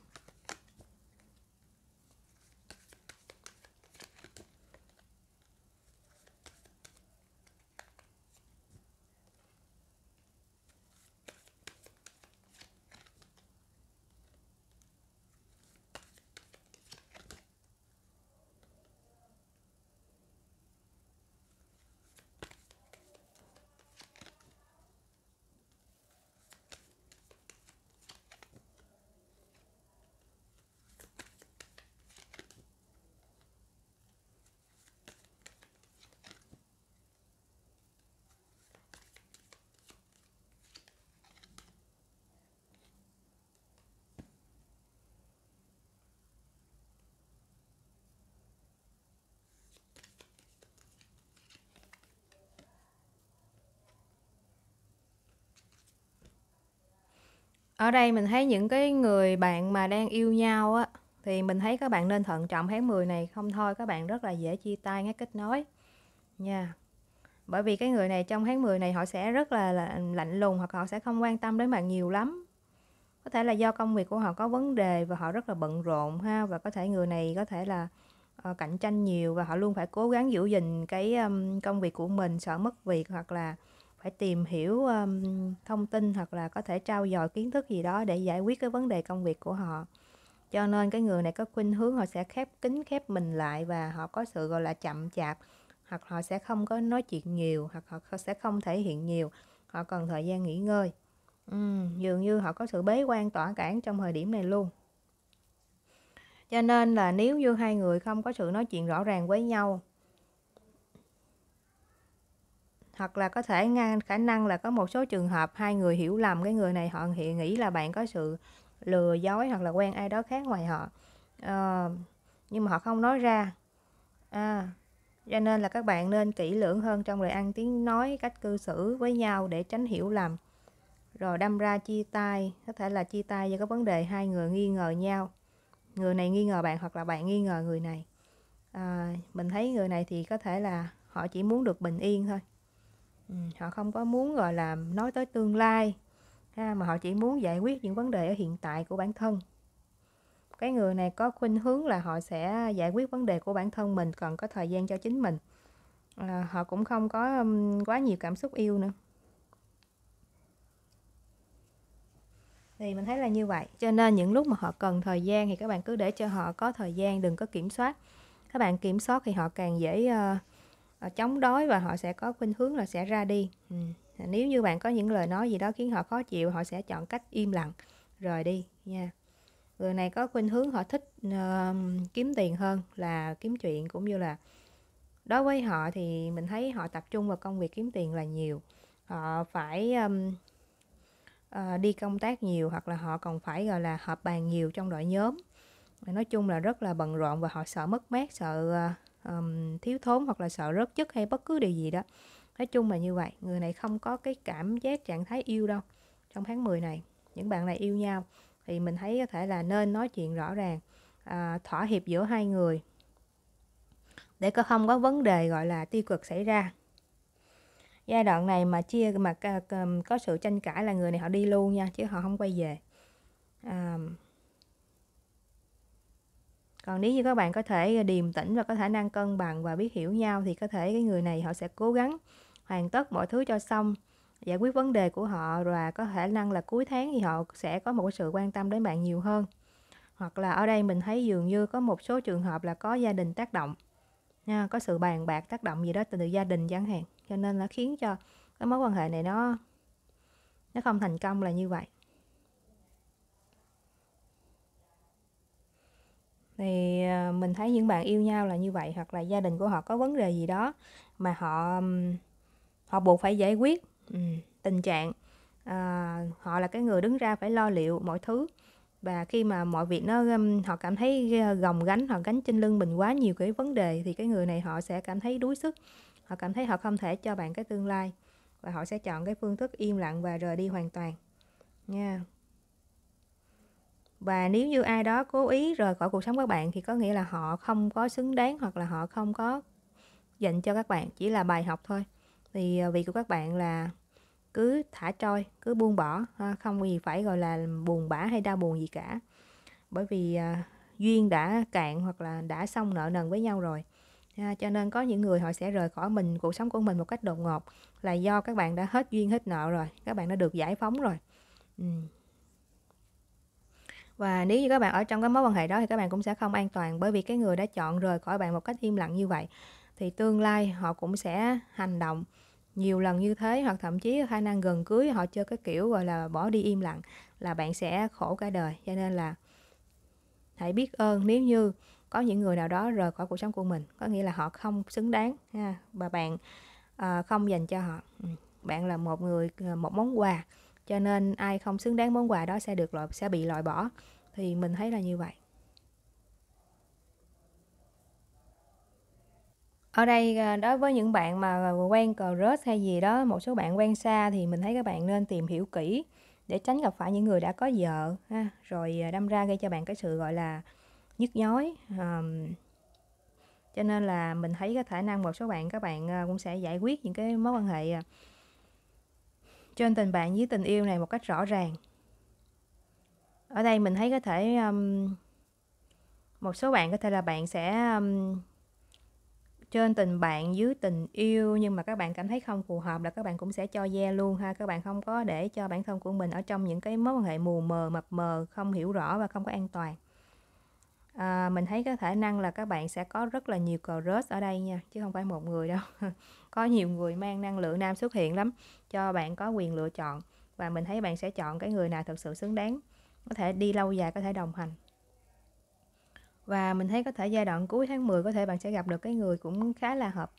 Ở đây mình thấy những cái người bạn mà đang yêu nhau á, thì mình thấy các bạn nên thận trọng tháng 10 này, không thôi các bạn rất là dễ chia tay ngắt kết nối nha. Bởi vì cái người này trong tháng 10 này họ sẽ rất là, là lạnh lùng hoặc họ sẽ không quan tâm đến bạn nhiều lắm. Có thể là do công việc của họ có vấn đề và họ rất là bận rộn ha và có thể người này có thể là uh, cạnh tranh nhiều và họ luôn phải cố gắng giữ gìn cái um, công việc của mình sợ mất việc hoặc là phải tìm hiểu um, thông tin hoặc là có thể trao dồi kiến thức gì đó để giải quyết cái vấn đề công việc của họ cho nên cái người này có khuynh hướng họ sẽ khép kín khép mình lại và họ có sự gọi là chậm chạp hoặc họ sẽ không có nói chuyện nhiều hoặc họ sẽ không thể hiện nhiều họ cần thời gian nghỉ ngơi ừ, dường như họ có sự bế quan tỏa cản trong thời điểm này luôn cho nên là nếu như hai người không có sự nói chuyện rõ ràng với nhau hoặc là có thể ngang khả năng là có một số trường hợp hai người hiểu lầm cái người này họ hiện nghĩ là bạn có sự lừa dối hoặc là quen ai đó khác ngoài họ à, nhưng mà họ không nói ra à, cho nên là các bạn nên kỹ lưỡng hơn trong lời ăn tiếng nói cách cư xử với nhau để tránh hiểu lầm rồi đâm ra chia tay có thể là chia tay do có vấn đề hai người nghi ngờ nhau người này nghi ngờ bạn hoặc là bạn nghi ngờ người này à, mình thấy người này thì có thể là họ chỉ muốn được bình yên thôi Ừ, họ không có muốn gọi là nói tới tương lai ha, mà họ chỉ muốn giải quyết những vấn đề ở hiện tại của bản thân cái người này có khuynh hướng là họ sẽ giải quyết vấn đề của bản thân mình cần có thời gian cho chính mình à, họ cũng không có um, quá nhiều cảm xúc yêu nữa thì mình thấy là như vậy cho nên những lúc mà họ cần thời gian thì các bạn cứ để cho họ có thời gian đừng có kiểm soát các bạn kiểm soát thì họ càng dễ uh, Ờ, chống đối và họ sẽ có khuynh hướng là sẽ ra đi ừ. nếu như bạn có những lời nói gì đó khiến họ khó chịu họ sẽ chọn cách im lặng rời đi nha người này có khuynh hướng họ thích uh, kiếm tiền hơn là kiếm chuyện cũng như là đối với họ thì mình thấy họ tập trung vào công việc kiếm tiền là nhiều họ phải um, uh, đi công tác nhiều hoặc là họ còn phải gọi là họp bàn nhiều trong đội nhóm nói chung là rất là bận rộn và họ sợ mất mát sợ uh, um, thiếu thốn hoặc là sợ rớt chất hay bất cứ điều gì đó nói chung là như vậy người này không có cái cảm giác trạng thái yêu đâu trong tháng 10 này những bạn này yêu nhau thì mình thấy có thể là nên nói chuyện rõ ràng à, thỏa hiệp giữa hai người để có không có vấn đề gọi là tiêu cực xảy ra giai đoạn này mà chia mà à, có sự tranh cãi là người này họ đi luôn nha chứ họ không quay về à, còn nếu như các bạn có thể ờ, điềm tĩnh và có khả năng cân bằng và biết hiểu nhau thì có thể cái người này họ sẽ cố gắng hoàn tất mọi thứ cho xong giải quyết vấn đề của họ và có khả năng là cuối tháng thì họ sẽ có một sự quan tâm đến bạn nhiều hơn hoặc là ở đây mình thấy dường như có một số trường hợp là có gia đình tác động nha có sự bàn bạc tác động gì đó từ gia đình chẳng hạn cho nên là khiến cho cái mối quan hệ này nó nó không thành công là như vậy thì ờ, mình thấy những bạn yêu nhau là như vậy hoặc là gia đình của họ có vấn đề gì đó mà họ họ buộc phải giải quyết tình trạng à, họ là cái người đứng ra phải lo liệu mọi thứ và khi mà mọi việc nó họ cảm thấy ờ, gồng gánh họ gánh trên lưng mình quá nhiều cái vấn đề thì cái người này họ sẽ cảm thấy đuối sức họ cảm thấy họ không thể cho bạn cái tương lai và họ sẽ chọn cái phương thức im lặng và rời đi hoàn toàn nha yeah và nếu như ai đó cố ý rời khỏi cuộc sống các bạn thì có nghĩa là họ không có xứng đáng hoặc là họ không có dành cho các bạn chỉ là bài học thôi thì ờ, việc của các bạn là cứ thả trôi cứ buông bỏ không gì phải gọi là buồn bã hay đau buồn gì cả bởi vì ờ, duyên đã cạn hoặc là đã xong nợ nần với nhau rồi à, cho nên có những người họ sẽ rời khỏi mình cuộc sống của mình một cách đột ngột là do các bạn đã hết duyên hết nợ rồi các bạn đã được giải phóng rồi ừ và nếu như các bạn ở trong cái mối quan hệ đó thì các bạn cũng sẽ không an toàn bởi vì cái người đã chọn rời khỏi bạn một cách im lặng như vậy thì tương lai họ cũng sẽ hành động nhiều lần như thế hoặc thậm chí khả năng gần cưới họ chơi cái kiểu gọi là bỏ đi im lặng là bạn sẽ khổ cả đời cho nên là hãy biết ơn nếu như có những người nào đó rời khỏi cuộc sống của mình có nghĩa là họ không xứng đáng ha và bạn à, không dành cho họ ừ, bạn là một người ờ, một món quà cho nên ai không xứng đáng món quà đó sẽ được loại sẽ bị loại bỏ thì mình thấy là như vậy ở đây à, đối với những bạn mà quen cờ rớt hay gì đó một số bạn quen xa thì mình thấy các bạn nên tìm hiểu kỹ để tránh gặp phải những người đã có vợ ha rồi à, đâm ra gây cho bạn cái sự gọi là nhức nhói um, cho nên là mình thấy cái khả năng một số bạn các bạn à, cũng sẽ giải quyết những cái mối quan hệ trên tình bạn với tình yêu này một cách rõ ràng ở đây mình thấy có thể um, một số bạn có thể là bạn sẽ um, trên tình bạn dưới tình yêu nhưng mà các bạn cảm thấy không phù hợp là các bạn cũng sẽ cho ve luôn ha các bạn không có để cho bản thân của mình ở trong những cái mối quan hệ mù mờ mập mờ không hiểu rõ và không có an toàn à, mình thấy có khả năng là các bạn sẽ có rất là nhiều cờ rớt ở đây nha chứ không phải một người đâu có nhiều người mang năng lượng nam xuất hiện lắm cho bạn có quyền lựa chọn và mình thấy bạn sẽ chọn cái người nào thật sự xứng đáng có thể đi lâu dài có thể đồng hành và mình thấy có thể giai đoạn cuối tháng 10 có thể bạn sẽ gặp được cái người cũng khá là hợp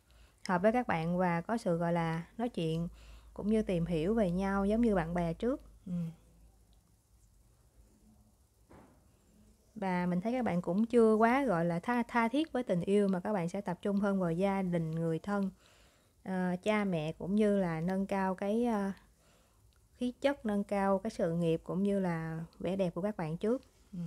hợp với các bạn và có sự gọi là nói chuyện cũng như tìm hiểu về nhau giống như bạn bè trước ừ. và mình thấy các bạn cũng chưa quá gọi là tha, tha thiết với tình yêu mà các bạn sẽ tập trung hơn vào gia đình người thân uh, cha mẹ cũng như là nâng cao cái uh, khí chất nâng cao cái sự nghiệp cũng như là vẻ đẹp của các bạn trước ừ.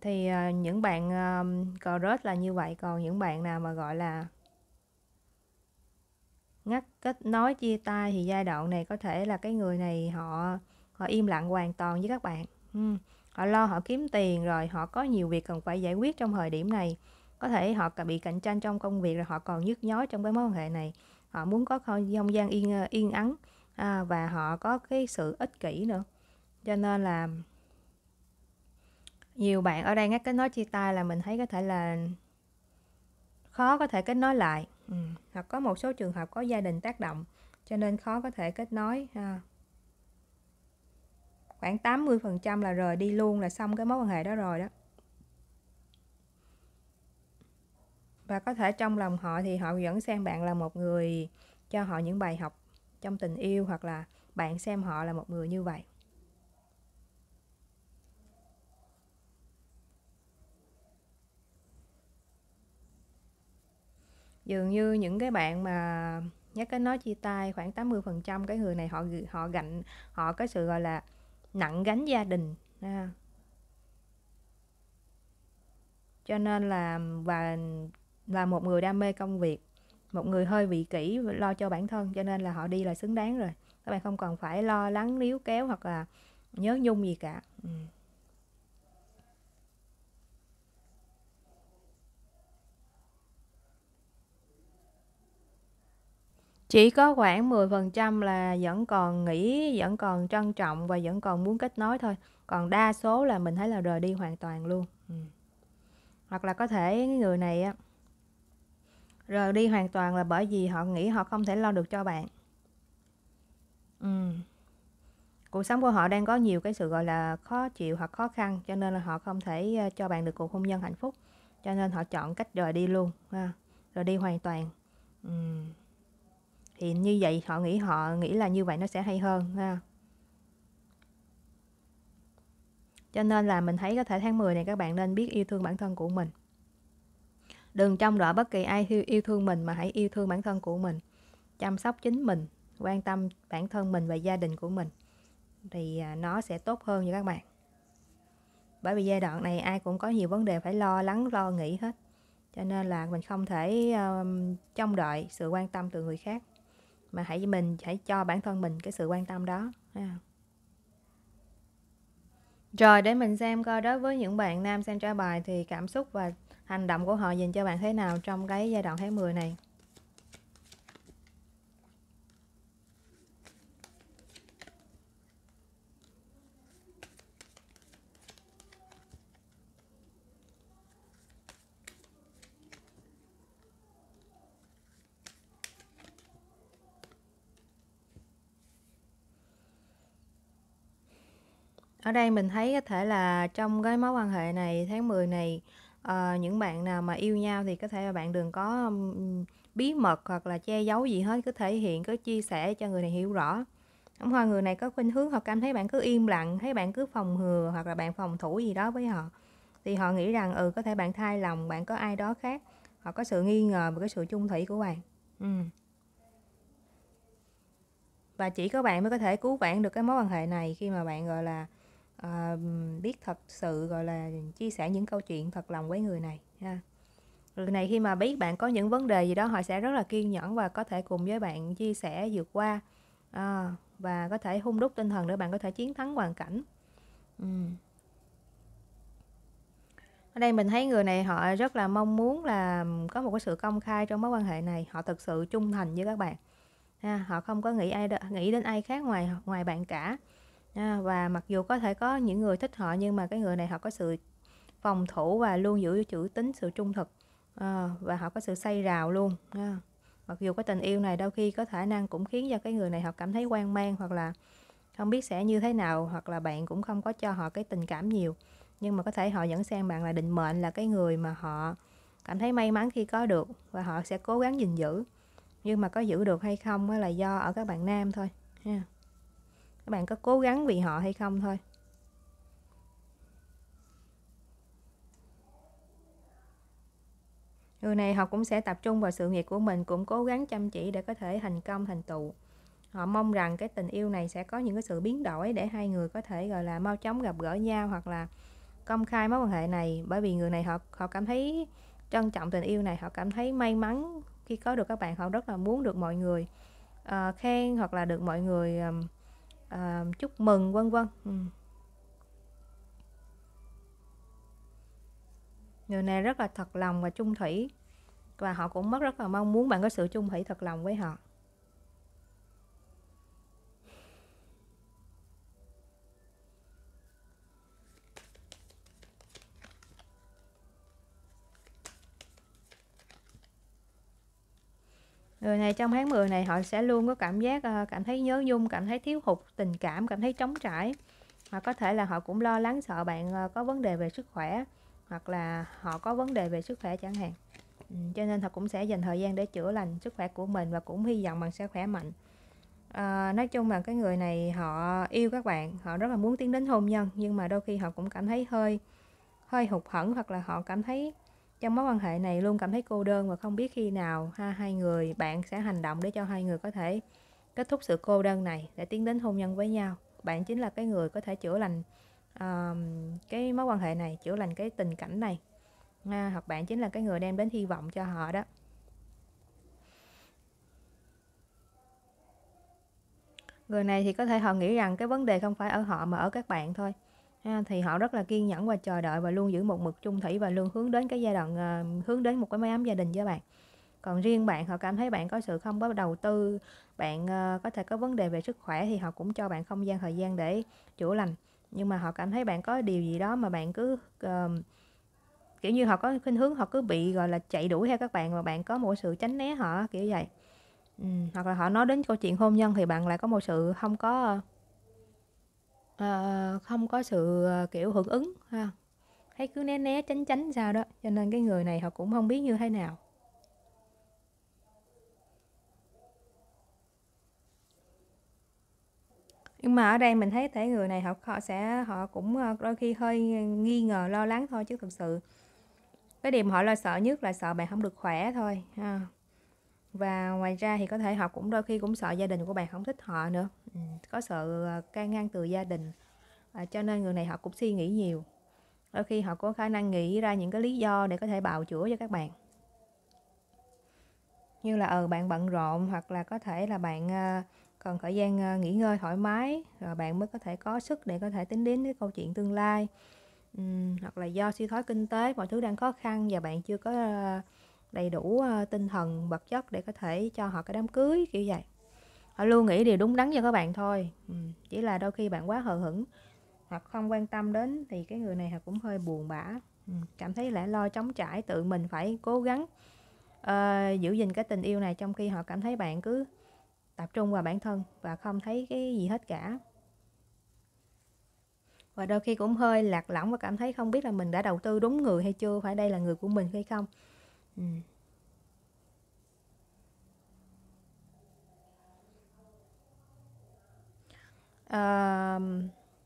thì uh, những bạn uh, cờ rớt là như vậy còn những bạn nào mà gọi là ngắt kết nói chia tay thì giai đoạn này có thể là cái người này họ họ im lặng hoàn toàn với các bạn ừ họ lo họ kiếm tiền rồi họ có nhiều việc cần phải giải quyết trong thời điểm này có thể họ bị cạnh tranh trong công việc rồi họ còn nhức nhói trong cái mối quan hệ này họ muốn có không gian yên ờ, yên ắng à, và họ có cái sự ích kỷ nữa cho nên là nhiều bạn ở đây ngắt kết nối chia tay là mình thấy có thể là khó có thể kết nối lại ừ. hoặc có một số trường hợp có gia đình tác động cho nên khó có thể kết nối ha. À khoảng 80% là rời đi luôn là xong cái mối quan hệ đó rồi đó và có thể trong lòng họ thì họ vẫn xem bạn là một người cho họ những bài học trong tình yêu hoặc là bạn xem họ là một người như vậy dường như những cái bạn mà nhắc cái nói chia tay khoảng 80% cái người này họ họ gạnh họ có sự gọi là nặng gánh gia đình ha. cho nên là và là một người đam mê công việc một người hơi vị kỷ lo cho bản thân cho nên là họ đi là xứng đáng rồi các bạn không còn phải lo lắng níu kéo hoặc là nhớ nhung gì cả ừ. chỉ có khoảng 10% là vẫn còn nghĩ, vẫn còn trân trọng và vẫn còn muốn kết nối thôi. Còn đa số là mình thấy là rời đi hoàn toàn luôn. Ừ. Hoặc là có thể cái người này á rời đi hoàn toàn là bởi vì họ nghĩ họ không thể lo được cho bạn. Ừ. Cuộc sống của họ đang có nhiều cái sự gọi là khó chịu hoặc khó khăn cho nên là họ không thể ờ, cho bạn được cuộc hôn nhân hạnh phúc. Cho nên họ chọn cách rời đi luôn ha. Rời đi hoàn toàn. Ừ thì như vậy họ nghĩ họ nghĩ là như vậy nó sẽ hay hơn ha cho nên là mình thấy có thể tháng 10 này các bạn nên biết yêu thương bản thân của mình đừng trông đợi bất kỳ ai yêu thương mình mà hãy yêu thương bản thân của mình chăm sóc chính mình quan tâm bản thân mình và gia đình của mình thì à, nó sẽ tốt hơn cho các bạn bởi vì giai đoạn này ai cũng có nhiều vấn đề phải lo lắng lo nghĩ hết cho nên là mình không thể um, trông đợi sự quan tâm từ người khác mà hãy mình hãy cho bản thân mình cái sự quan tâm đó ha. rồi để mình xem coi đối với những bạn nam xem trả bài thì cảm xúc và hành động của họ dành cho bạn thế nào trong cái giai đoạn tháng 10 này ở đây mình thấy có thể là trong cái mối quan hệ này tháng 10 này uh, những bạn nào mà yêu nhau thì có thể là bạn đừng có um, bí mật hoặc là che giấu gì hết cứ thể hiện cứ chia sẻ cho người này hiểu rõ không hoa người này có khuynh hướng hoặc cảm thấy bạn cứ im lặng thấy bạn cứ phòng hừa hoặc là bạn phòng thủ gì đó với họ thì họ nghĩ rằng ừ có thể bạn thay lòng bạn có ai đó khác họ có sự nghi ngờ về cái sự chung thủy của bạn ừ. và chỉ có bạn mới có thể cứu vãn được cái mối quan hệ này khi mà bạn gọi là à, biết thật sự gọi là chia sẻ những câu chuyện thật lòng với người này ha người này khi mà biết bạn có những vấn đề gì đó họ sẽ rất là kiên nhẫn và có thể cùng với bạn chia sẻ vượt qua à, và có thể hung đúc tinh thần để bạn có thể chiến thắng hoàn cảnh ừ. ở đây mình thấy người này họ rất là mong muốn là có một cái sự công khai trong mối quan hệ này họ thực sự trung thành với các bạn ha, họ không có nghĩ ai nghĩ đến ai khác ngoài ngoài bạn cả à, và mặc dù có thể có những người thích họ nhưng mà cái người này họ có sự phòng thủ và luôn giữ chữ tính sự trung thực à, và họ có sự xây rào luôn à. mặc dù cái tình yêu này đôi khi có khả năng cũng khiến cho cái người này họ cảm thấy quan mang hoặc là không biết sẽ như thế nào hoặc là bạn cũng không có cho họ cái tình cảm nhiều nhưng mà có thể họ dẫn sang bạn là định mệnh là cái người mà họ cảm thấy may mắn khi có được và họ sẽ cố gắng gìn giữ nhưng mà có giữ được hay không là do ở các bạn nam thôi ha yeah bạn có cố gắng vì họ hay không thôi người này họ cũng sẽ tập trung vào sự nghiệp của mình cũng cố gắng chăm chỉ để có thể thành công thành tựu họ mong rằng cái tình yêu này sẽ có những cái sự biến đổi để hai người có thể gọi là mau chóng gặp gỡ nhau hoặc là công khai mối quan hệ này bởi vì người này họ họ cảm thấy trân trọng tình yêu này họ cảm thấy may mắn khi có được các bạn họ rất là muốn được mọi người uh, khen hoặc là được mọi người um, à, chúc mừng vân vân ừ. người này rất là thật lòng và chung thủy và họ cũng mất rất là mong muốn bạn có sự chung thủy thật lòng với họ người này trong tháng 10 này họ sẽ luôn có cảm giác ờ, cảm thấy nhớ nhung cảm thấy thiếu hụt tình cảm cảm thấy trống trải mà có thể là họ cũng lo lắng sợ bạn ờ, có vấn đề về sức khỏe hoặc là họ có vấn đề về sức khỏe chẳng hạn ừ, cho nên họ cũng sẽ dành thời gian để chữa lành sức khỏe của mình và cũng hy vọng bạn sẽ khỏe mạnh à, nói chung là cái người này họ yêu các bạn họ rất là muốn tiến đến hôn nhân nhưng mà đôi khi họ cũng cảm thấy hơi hơi hụt hẫng hoặc là họ cảm thấy trong mối quan hệ này luôn cảm thấy cô đơn và không biết khi nào ha hai người bạn sẽ hành động để cho hai người có thể kết thúc sự cô đơn này để tiến đến hôn nhân với nhau bạn chính là cái người có thể chữa lành uh, cái mối quan hệ này chữa lành cái tình cảnh này ha, hoặc bạn chính là cái người đem đến hy vọng cho họ đó người này thì có thể họ nghĩ rằng cái vấn đề không phải ở họ mà ở các bạn thôi ha, thì họ rất là kiên nhẫn và chờ đợi và luôn giữ một mực chung thủy và luôn hướng đến cái giai đoạn uh, hướng đến một cái mái ấm gia đình với bạn còn riêng bạn họ cảm thấy bạn có sự không có đầu tư bạn uh, có thể có vấn đề về sức khỏe thì họ cũng cho bạn không gian thời gian để chữa lành nhưng mà họ cảm thấy bạn có điều gì đó mà bạn cứ uh, kiểu như họ có khuynh hướng họ cứ bị gọi là chạy đuổi theo các bạn mà bạn có một sự tránh né họ kiểu vậy ừ, hoặc là họ nói đến câu chuyện hôn nhân thì bạn lại có một sự không có à, không có sự ờ, kiểu hưởng ứng ha hay cứ né né tránh tránh sao đó cho nên cái người này họ cũng không biết như thế nào nhưng mà ở đây mình thấy thể người này họ, họ sẽ họ cũng ờ, đôi khi hơi nghi ngờ lo lắng thôi chứ thực sự cái điểm họ lo sợ nhất là sợ bạn không được khỏe thôi ha và ngoài ra thì có thể họ cũng đôi khi cũng sợ gia đình của bạn không thích họ nữa ừ, có sợ ờ, can ngăn từ gia đình à, cho nên người này họ cũng suy nghĩ nhiều đôi khi họ có khả năng nghĩ ra những cái lý do để có thể bào chữa cho các bạn như là ừ bạn bận rộn hoặc là có thể là bạn ờ, cần thời gian nghỉ ngơi thoải mái rồi bạn mới có thể có sức để có thể tính đến cái câu chuyện tương lai uhm, hoặc là do suy thoái kinh tế mọi thứ đang khó khăn và bạn chưa có uh, đầy đủ ờ, tinh thần vật chất để có thể cho họ cái đám cưới kiểu vậy họ luôn nghĩ điều đúng đắn cho các bạn thôi ừ. chỉ là đôi khi bạn quá hờ hững hoặc không quan tâm đến thì cái người này họ cũng hơi buồn bã ừ. cảm thấy lẻ lo chống trải tự mình phải cố gắng uh, giữ gìn cái tình yêu này trong khi họ cảm thấy bạn cứ tập trung vào bản thân và không thấy cái gì hết cả và đôi khi cũng hơi lạc lõng và cảm thấy không biết là mình đã đầu tư đúng người hay chưa phải đây là người của mình hay không ừ. à,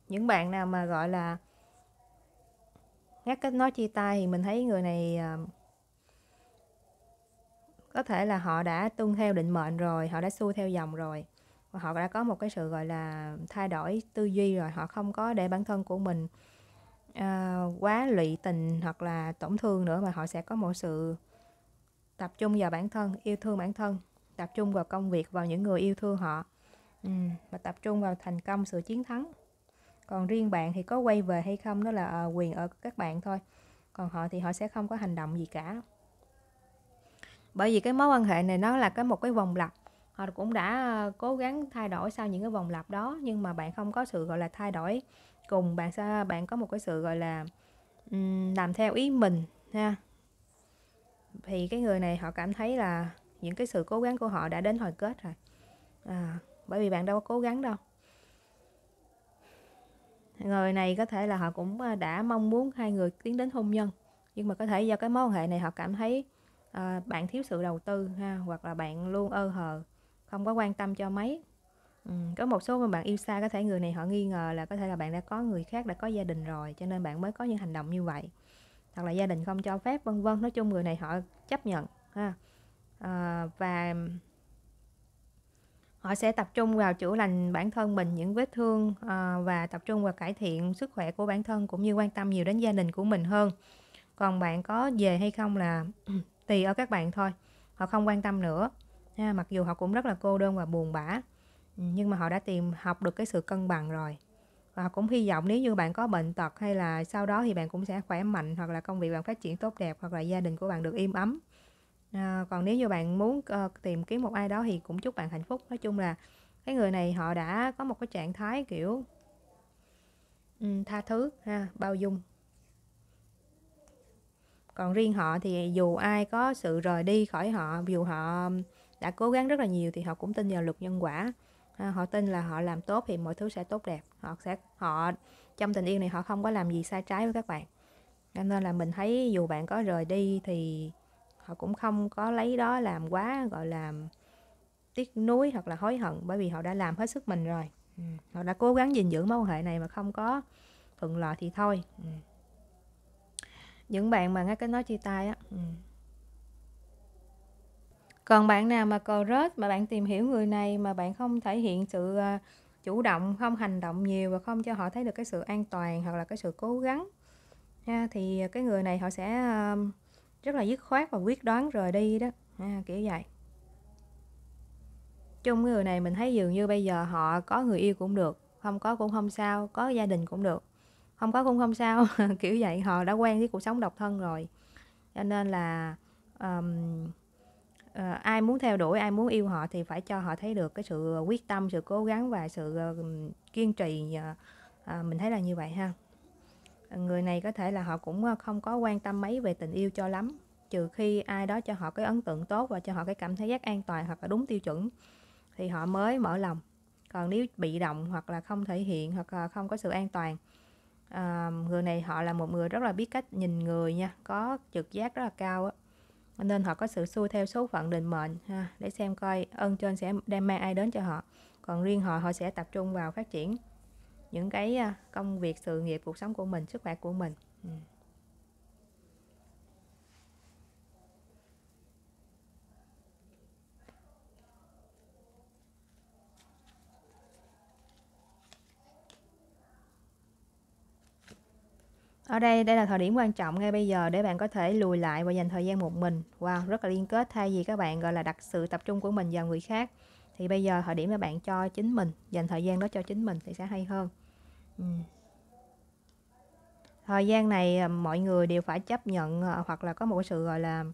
những bạn nào mà gọi là ngắt kết nói chia tay thì mình thấy người này à, có thể là họ đã tuân theo định mệnh rồi họ đã xu theo dòng rồi và họ đã có một cái sự gọi là thay đổi tư duy rồi họ không có để bản thân của mình uh, quá lụy tình hoặc là tổn thương nữa mà họ sẽ có một sự tập trung vào bản thân yêu thương bản thân tập trung vào công việc vào những người yêu thương họ và ừ, tập trung vào thành công sự chiến thắng còn riêng bạn thì có quay về hay không đó là ờ, quyền ở các bạn thôi còn họ thì họ sẽ không có hành động gì cả bởi vì cái mối quan hệ này nó là cái một cái vòng lặp họ cũng đã ờ, cố gắng thay đổi sau những cái vòng lặp đó nhưng mà bạn không có sự gọi là thay đổi cùng bạn sẽ bạn có một cái sự gọi là um, làm theo ý mình ha thì cái người này họ cảm thấy là những cái sự cố gắng của họ đã đến hồi kết rồi à, bởi vì bạn đâu có cố gắng đâu người này có thể là họ cũng à, đã mong muốn hai người tiến đến hôn nhân nhưng mà có thể do cái mối quan hệ này họ cảm thấy à, bạn thiếu sự đầu tư ha hoặc là bạn luôn ơ hờ không có quan tâm cho mấy ừ, có một số mà bạn yêu xa có thể người này họ nghi ngờ là có thể là bạn đã có người khác đã có gia đình rồi cho nên bạn mới có những hành động như vậy hoặc là gia đình không cho phép vân vân nói chung người này họ chấp nhận ha à, và họ sẽ tập trung vào chữa lành bản thân mình những vết thương à, và tập trung vào cải thiện sức khỏe của bản thân cũng như quan tâm nhiều đến gia đình của mình hơn còn bạn có về hay không là tùy ở các bạn thôi họ không quan tâm nữa ha, mặc dù họ cũng rất là cô đơn và buồn bã nhưng mà họ đã tìm học được cái sự cân bằng rồi và cũng hy vọng nếu như bạn có bệnh tật hay là sau đó thì bạn cũng sẽ khỏe mạnh hoặc là công việc bạn phát triển tốt đẹp hoặc là gia đình của bạn được im ấm à, còn nếu như bạn muốn uh, tìm kiếm một ai đó thì cũng chúc bạn hạnh phúc nói chung là cái người này họ đã có một cái trạng thái kiểu um, tha thứ ha bao dung còn riêng họ thì dù ai có sự rời đi khỏi họ dù họ đã cố gắng rất là nhiều thì họ cũng tin vào luật nhân quả À, họ tin là họ làm tốt thì mọi thứ sẽ tốt đẹp họ sẽ họ trong tình yêu này họ không có làm gì sai trái với các bạn nên là mình thấy dù bạn có rời đi thì họ cũng không có lấy đó làm quá gọi là tiếc nuối hoặc là hối hận bởi vì họ đã làm hết sức mình rồi ừ. họ đã cố gắng gìn giữ mối quan hệ này mà không có thuận lợi thì thôi ừ. những bạn mà nghe cái nói chia tay á ừ còn bạn nào mà cờ rớt mà bạn tìm hiểu người này mà bạn không thể hiện sự à, chủ động không hành động nhiều và không cho họ thấy được cái sự an toàn hoặc là cái sự cố gắng ha, thì cái người này họ sẽ à, rất là dứt khoát và quyết đoán rời đi đó ha, kiểu vậy chung cái người này mình thấy dường như bây giờ họ có người yêu cũng được không có cũng không sao có gia đình cũng được không có cũng không sao kiểu vậy họ đã quen với cuộc sống độc thân rồi cho nên là um, uh, ai muốn theo đuổi ai muốn yêu họ thì phải cho họ thấy được cái sự ờ, quyết tâm sự cố gắng và sự uh, kiên trì uh, mình thấy là như vậy ha người này có thể là họ cũng không có quan tâm mấy về tình yêu cho lắm trừ khi ai đó cho họ cái ấn tượng tốt và cho họ cái cảm thấy giác an toàn hoặc là đúng tiêu chuẩn thì họ mới mở lòng còn nếu bị động hoặc là không thể hiện hoặc là không có sự an toàn à, người này họ là một người rất là biết cách nhìn người nha có trực giác rất là cao á nên họ có sự xui theo số phận định mệnh ha, để xem coi ơn trên sẽ đem mang ai đến cho họ còn riêng họ họ sẽ tập trung vào phát triển những cái à, công việc sự nghiệp cuộc sống của mình sức khỏe của mình ừ. Ở đây đây là thời điểm quan trọng ngay bây giờ để bạn có thể lùi lại và dành thời gian một mình. Wow, rất là liên kết thay vì các bạn gọi là đặt sự tập trung của mình vào người khác. Thì bây giờ thời điểm là bạn cho chính mình, dành thời gian đó cho chính mình thì sẽ hay hơn. Ừ. Thời gian này à, mọi người đều phải chấp nhận à, hoặc là có một sự gọi là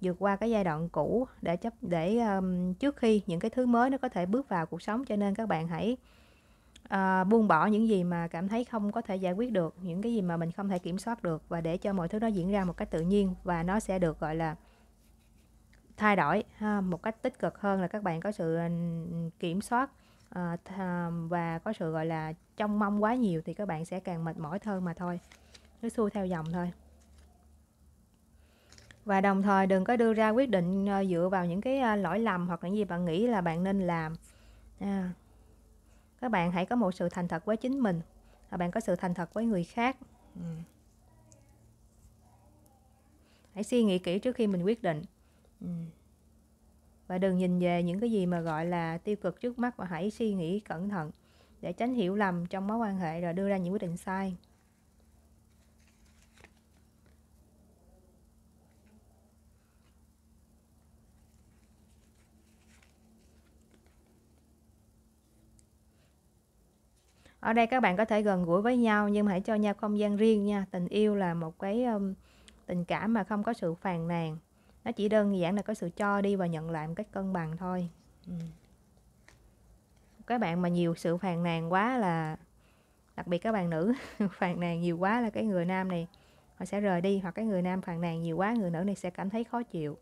vượt qua cái giai đoạn cũ để chấp để um, trước khi những cái thứ mới nó có thể bước vào cuộc sống cho nên các bạn hãy à, buông bỏ những gì mà cảm thấy không có thể giải quyết được những cái gì mà mình không thể kiểm soát được và để cho mọi thứ nó diễn ra một cách tự nhiên và nó sẽ được gọi là thay đổi ha, một cách tích cực hơn là các bạn có sự ừ, kiểm soát à, và có sự gọi là trông mong quá nhiều thì các bạn sẽ càng mệt mỏi hơn mà thôi cứ xuôi theo dòng thôi và đồng thời đừng có đưa ra quyết định dựa vào những cái lỗi lầm hoặc những gì bạn nghĩ là bạn nên làm à, các bạn hãy có một sự thành thật với chính mình và bạn có sự thành thật với người khác ừ. hãy suy nghĩ kỹ trước khi mình quyết định ừ. và đừng nhìn về những cái gì mà gọi là tiêu cực trước mắt và hãy suy nghĩ cẩn thận để tránh hiểu lầm trong mối quan hệ rồi đưa ra những quyết định sai ở đây các bạn có thể gần gũi với nhau nhưng mà hãy cho nhau không gian riêng nha tình yêu là một cái um, tình cảm mà không có sự phàn nàn nó chỉ đơn giản là có sự cho đi và nhận lại một cách cân bằng thôi ừ. các bạn mà nhiều sự phàn nàn quá là đặc biệt các bạn nữ phàn nàn nhiều quá là cái người nam này họ sẽ rời đi hoặc cái người nam phàn nàn nhiều quá người nữ này sẽ cảm thấy khó chịu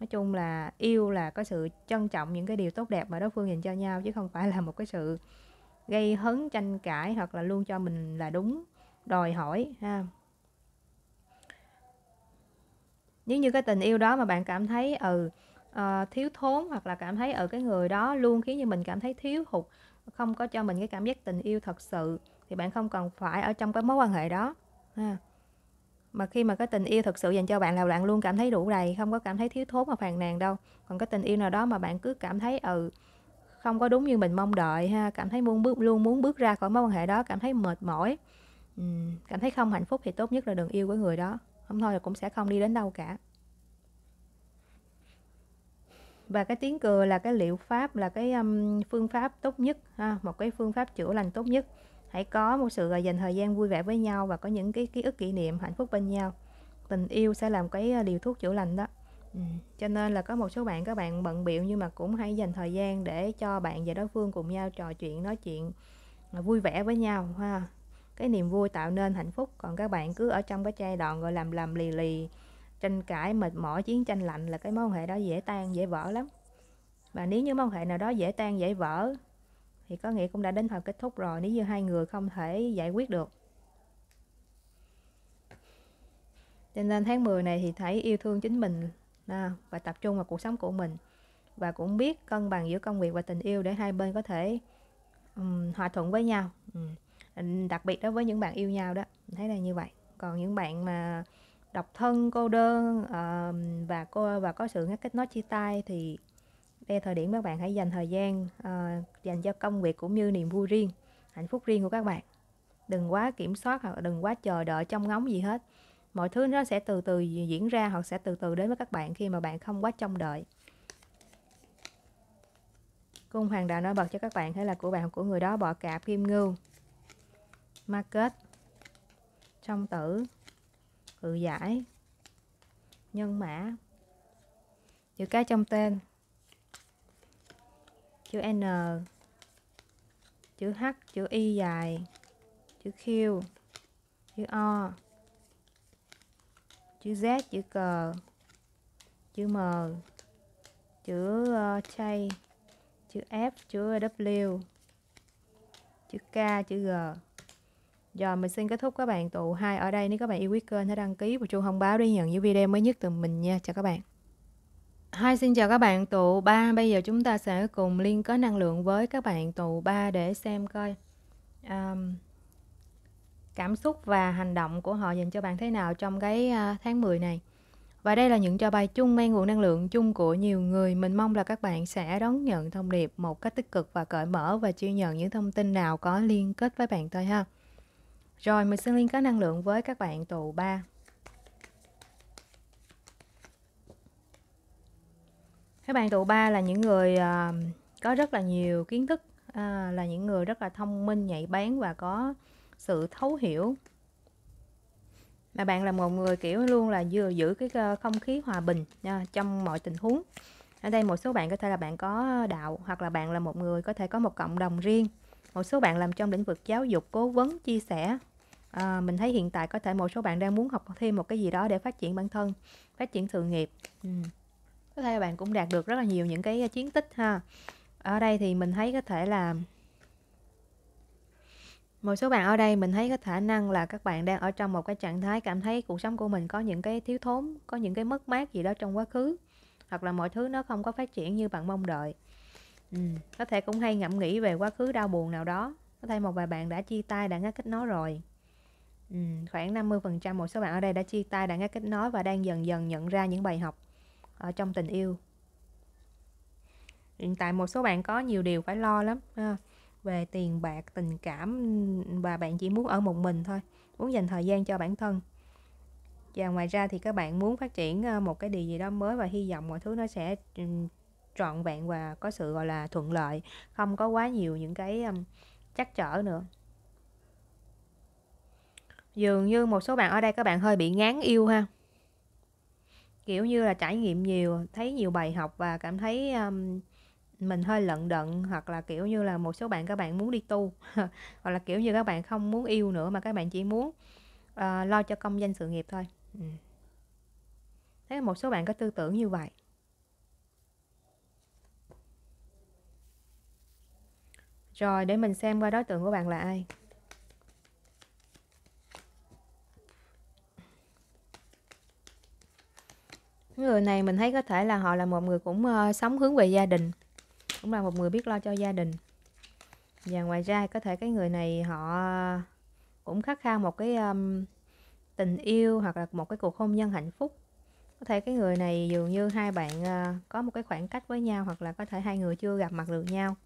nói chung là yêu là có sự trân trọng những cái điều tốt đẹp mà đối phương dành cho nhau chứ không phải là một cái sự gây hấn tranh cãi hoặc là luôn cho mình là đúng đòi hỏi ha nếu như cái tình yêu đó mà bạn cảm thấy ừ uh, thiếu thốn hoặc là cảm thấy ở cái người đó luôn khiến như mình cảm thấy thiếu hụt không có cho mình cái cảm giác tình yêu thật sự thì bạn không cần phải ở trong cái mối quan hệ đó ha mà khi mà cái tình yêu thật sự dành cho bạn là bạn luôn cảm thấy đủ đầy không có cảm thấy thiếu thốn và phàn nàn đâu còn cái tình yêu nào đó mà bạn cứ cảm thấy ừ uh, không có đúng như mình mong đợi ha cảm thấy muốn bước luôn muốn bước ra khỏi mối quan hệ đó cảm thấy mệt mỏi ừ, cảm thấy không hạnh phúc thì tốt nhất là đừng yêu với người đó không thôi là cũng sẽ không đi đến đâu cả và cái tiếng cười là cái liệu pháp là cái um, phương pháp tốt nhất ha một cái phương pháp chữa lành tốt nhất hãy có một sự à, dành thời gian vui vẻ với nhau và có những cái ký ức kỷ niệm hạnh phúc bên nhau tình yêu sẽ làm cái điều à, thuốc chữa lành đó Ừ, cho nên là có một số bạn các bạn bận biệu nhưng mà cũng hãy dành thời gian để cho bạn và đối phương cùng nhau trò chuyện nói chuyện à, vui vẻ với nhau ha. Cái niềm vui tạo nên hạnh phúc còn các bạn cứ ở trong cái giai đoạn rồi làm làm lì lì tranh cãi mệt mỏi chiến tranh lạnh là cái mối quan hệ đó dễ tan dễ vỡ lắm. Và nếu như mối quan hệ nào đó dễ tan dễ vỡ thì có nghĩa cũng đã đến thời kết thúc rồi nếu như hai người không thể giải quyết được. Cho nên tháng 10 này thì hãy yêu thương chính mình à, và tập trung vào cuộc sống của mình và cũng biết cân bằng giữa công việc và tình yêu để hai bên có thể um, hòa thuận với nhau um, đặc biệt đối với những bạn yêu nhau đó thấy là như vậy còn những bạn mà độc thân cô đơn uh, và cô và có sự ngắt kết nối chia tay thì đây thời điểm các bạn hãy dành thời gian uh, dành cho công việc cũng như niềm vui riêng hạnh phúc riêng của các bạn đừng quá kiểm soát hoặc đừng quá chờ đợi trong ngóng gì hết mọi thứ nó sẽ từ từ diễn ra hoặc sẽ từ từ đến với các bạn khi mà bạn không quá trông đợi cung hoàng đạo nổi bật cho các bạn hay là của bạn của người đó bọ cạp kim ngưu market trong tử cự giải nhân mã chữ cái trong tên chữ n chữ h chữ y dài chữ q chữ o chữ Z chữ C chữ M chữ J ờ, chữ F chữ W chữ K chữ G rồi mình xin kết thúc các bạn tụ hai ở đây nếu các bạn yêu quý kênh hãy đăng ký và chuông thông báo để nhận những video mới nhất từ mình nha chào các bạn Hi xin chào các bạn tụ 3 Bây giờ chúng ta sẽ cùng liên kết năng lượng với các bạn tụ 3 để xem coi um, cảm xúc và hành động của họ dành cho bạn thế nào trong cái à, tháng 10 này. Và đây là những cho bài chung mang nguồn năng lượng chung của nhiều người. Mình mong là các bạn sẽ đón nhận thông điệp một cách tích cực và cởi mở và chia nhận những thông tin nào có liên kết với bạn thôi ha. Rồi mình xin liên kết năng lượng với các bạn tù 3. Các bạn tù ba là những người uh, có rất là nhiều kiến thức, uh, là những người rất là thông minh, nhạy bén và có sự thấu hiểu mà bạn là một người kiểu luôn là vừa giữ cái ờ, không khí hòa bình nha, à, trong mọi tình huống ở đây một số bạn có thể là bạn có đạo hoặc là bạn là một người có thể có một cộng đồng riêng một số bạn làm trong lĩnh vực giáo dục cố vấn chia sẻ à, mình thấy hiện tại có thể một số bạn đang muốn học thêm một cái gì đó để phát triển bản thân phát triển sự nghiệp ừ. có thể bạn cũng đạt được rất là nhiều những cái ờ, chiến tích ha ở đây thì mình thấy có thể là một số bạn ở đây mình thấy có khả năng là các bạn đang ở trong một cái trạng thái cảm thấy cuộc sống của mình có những cái thiếu thốn có những cái mất mát gì đó trong quá khứ hoặc là mọi thứ nó không có phát triển như bạn mong đợi ừ. có thể cũng hay ngẫm nghĩ về quá khứ đau buồn nào đó có thể một vài bạn đã chia tay đã ngắt kết nối rồi ừ. khoảng 50% một số bạn ở đây đã chia tay đã ngắt kết nối và đang dần dần nhận ra những bài học ở trong tình yêu hiện tại một số bạn có nhiều điều phải lo lắm ha về tiền bạc tình cảm và bạn chỉ muốn ở một mình thôi muốn dành thời gian cho bản thân và ngoài ra thì các bạn muốn phát triển ờ, một cái điều gì đó mới và hy vọng mọi thứ nó sẽ ừ, trọn vẹn và có sự gọi là thuận lợi không có quá nhiều những cái chắc trở nữa dường như một số bạn ở đây các bạn hơi bị ngán yêu ha kiểu như là trải nghiệm nhiều thấy nhiều bài học và cảm thấy um, mình hơi lận đận hoặc là kiểu như là một số bạn các bạn muốn đi tu hoặc là kiểu như các bạn không muốn yêu nữa mà các bạn chỉ muốn uh, lo cho công danh sự nghiệp thôi ừ. thế một số bạn có tư tưởng như vậy rồi để mình xem qua đối tượng của bạn là ai người này mình thấy có thể là họ là một người cũng uh, sống hướng về gia đình cũng là một người biết lo cho gia đình và ngoài ra có thể cái người này họ cũng khát khao một cái um, tình yêu hoặc là một cái cuộc hôn nhân hạnh phúc có thể cái người này dường như hai bạn uh, có một cái khoảng cách với nhau hoặc là có thể hai người chưa gặp mặt được nhau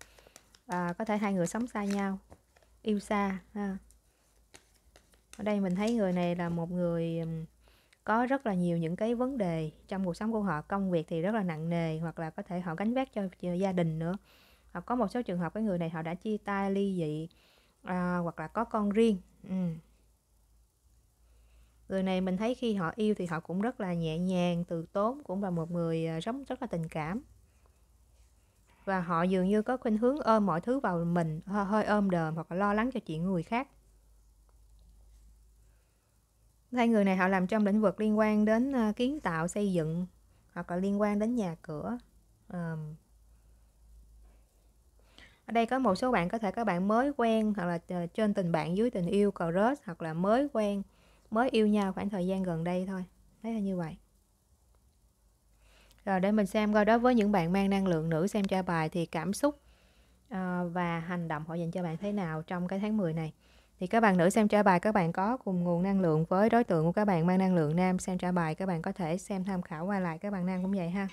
à, có thể hai người sống xa nhau yêu xa ha. ở đây mình thấy người này là một người có rất là nhiều những cái vấn đề trong cuộc sống của họ công việc thì rất là nặng nề hoặc là có thể họ gánh vác cho gia đình nữa hoặc có một số trường hợp cái người này họ đã chia tay ly dị à, hoặc là có con riêng ừ. người này mình thấy khi họ yêu thì họ cũng rất là nhẹ nhàng từ tốn cũng là một người à, sống rất là tình cảm và họ dường như có khuynh hướng ôm mọi thứ vào mình hơi ôm đờm hoặc là lo lắng cho chuyện người khác hai người này họ làm trong lĩnh vực liên quan đến ờ, kiến tạo xây dựng hoặc là liên quan đến nhà cửa um, ở đây có một số bạn có thể các bạn mới quen hoặc là ờ, trên tình bạn dưới tình yêu cờ rớt hoặc là mới quen mới yêu nhau khoảng thời gian gần đây thôi thấy là như vậy rồi để mình xem coi đối với những bạn mang năng lượng nữ xem cho bài thì cảm xúc uh, và hành động họ dành cho bạn thế nào trong cái tháng 10 này thì các bạn nữ xem trả bài các bạn có cùng nguồn năng lượng với đối tượng của các bạn mang năng lượng nam xem trả bài các bạn có thể xem tham khảo qua lại các bạn nam cũng vậy ha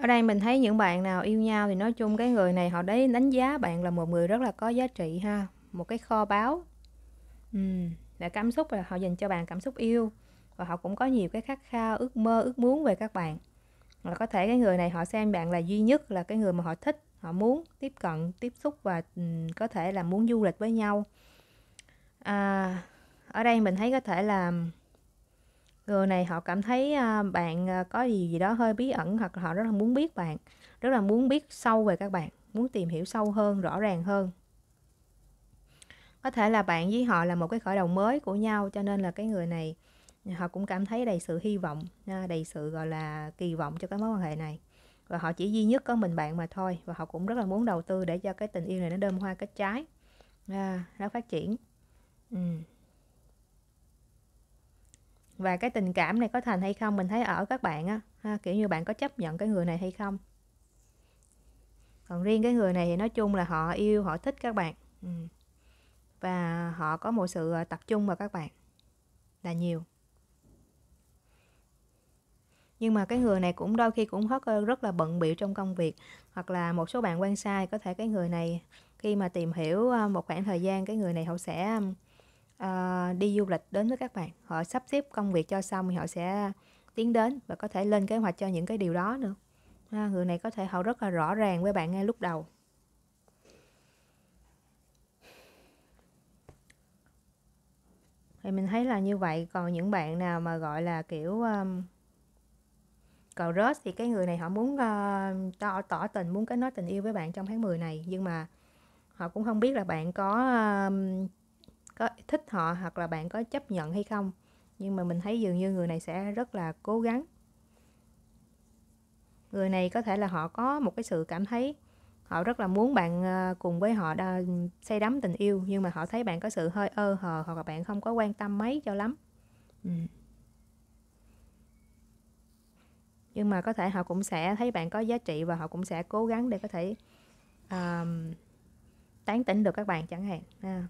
Ở đây mình thấy những bạn nào yêu nhau thì nói chung cái người này họ đấy đánh giá bạn là một người rất là có giá trị ha, một cái kho báu. Ừ, là cảm xúc là họ dành cho bạn cảm xúc yêu và họ cũng có nhiều cái khát khao, ước mơ, ước muốn về các bạn. Là có thể cái người này họ xem bạn là duy nhất là cái người mà họ thích, họ muốn tiếp cận, tiếp xúc và ừ, có thể là muốn du lịch với nhau. À, ở đây mình thấy có thể là người này họ cảm thấy à, bạn à, có gì gì đó hơi bí ẩn hoặc họ rất là muốn biết bạn rất là muốn biết sâu về các bạn muốn tìm hiểu sâu hơn rõ ràng hơn có thể là bạn với họ là một cái khởi đầu mới của nhau cho nên là cái người này à, họ cũng cảm thấy đầy sự hy vọng đầy sự gọi là kỳ vọng cho cái mối quan hệ này và họ chỉ duy nhất có mình bạn mà thôi và họ cũng rất là muốn đầu tư để cho cái tình yêu này nó đơm hoa kết trái nó phát triển ừ và cái tình cảm này có thành hay không mình thấy ở các bạn á ha, kiểu như bạn có chấp nhận cái người này hay không còn riêng cái người này thì nói chung là họ yêu họ thích các bạn ừ. và họ có một sự ờ, tập trung vào các bạn là nhiều nhưng mà cái người này cũng đôi khi cũng rất ờ, rất là bận bịu trong công việc hoặc là một số bạn quan sai có thể cái người này khi mà tìm hiểu ờ, một khoảng thời gian cái người này họ sẽ uh, đi du lịch đến với các bạn họ sắp xếp công việc cho xong thì họ sẽ tiến đến và có thể lên kế hoạch cho những cái điều đó nữa ha, ờ, người này có thể họ rất là rõ ràng với bạn ngay lúc đầu thì mình thấy là như vậy còn những bạn nào mà gọi là kiểu um, cầu rớt thì cái người này họ muốn uh, tỏ, tỏ tình muốn kết nối tình yêu với bạn trong tháng 10 này nhưng mà họ cũng không biết là bạn có uh, có thích họ hoặc là bạn có chấp nhận hay không nhưng mà mình thấy dường như người này sẽ rất là cố gắng người này có thể là họ có một cái sự cảm thấy họ rất là muốn bạn ờ, cùng với họ xây say đắm tình yêu nhưng mà họ thấy bạn có sự hơi ơ hờ hoặc là bạn không có quan tâm mấy cho lắm ừ. nhưng mà có thể họ cũng sẽ thấy bạn có giá trị và họ cũng sẽ cố gắng để có thể um, tán tỉnh được các bạn chẳng hạn à.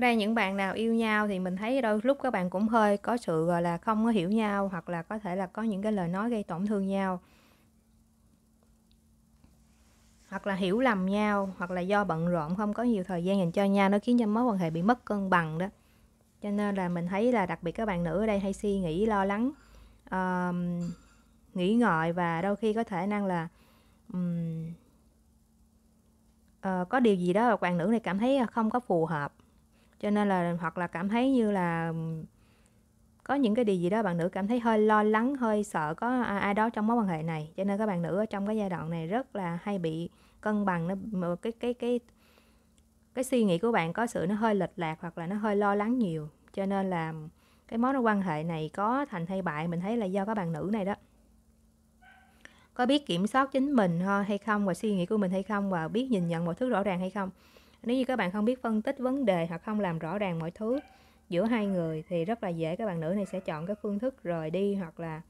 ở đây những bạn nào yêu nhau thì mình thấy đôi lúc các bạn cũng hơi có sự gọi là không có hiểu nhau hoặc là có thể là có những cái lời nói gây tổn thương nhau hoặc là hiểu lầm nhau hoặc là do bận rộn không có nhiều thời gian dành cho nhau nó khiến cho mối quan hệ bị mất cân bằng đó cho nên là mình thấy là đặc biệt các bạn nữ ở đây hay suy nghĩ lo lắng uh, nghĩ ngợi và đôi khi có thể năng là um, uh, có điều gì đó mà bạn nữ này cảm thấy không có phù hợp cho nên là hoặc là cảm thấy như là có những cái điều gì đó bạn nữ cảm thấy hơi lo lắng hơi sợ có ai đó trong mối quan hệ này cho nên các bạn nữ ở trong cái giai đoạn này rất là hay bị cân bằng nó cái cái cái cái suy nghĩ của bạn có sự nó hơi lệch lạc hoặc là nó hơi lo lắng nhiều cho nên là cái mối quan hệ này có thành hay bại mình thấy là do các bạn nữ này đó có biết kiểm soát chính mình hay không và suy nghĩ của mình hay không và biết nhìn nhận mọi thứ rõ ràng hay không nếu như các bạn không biết phân tích vấn đề hoặc không làm rõ ràng mọi thứ giữa hai người thì rất là dễ các bạn nữ này sẽ chọn cái phương thức rời đi hoặc là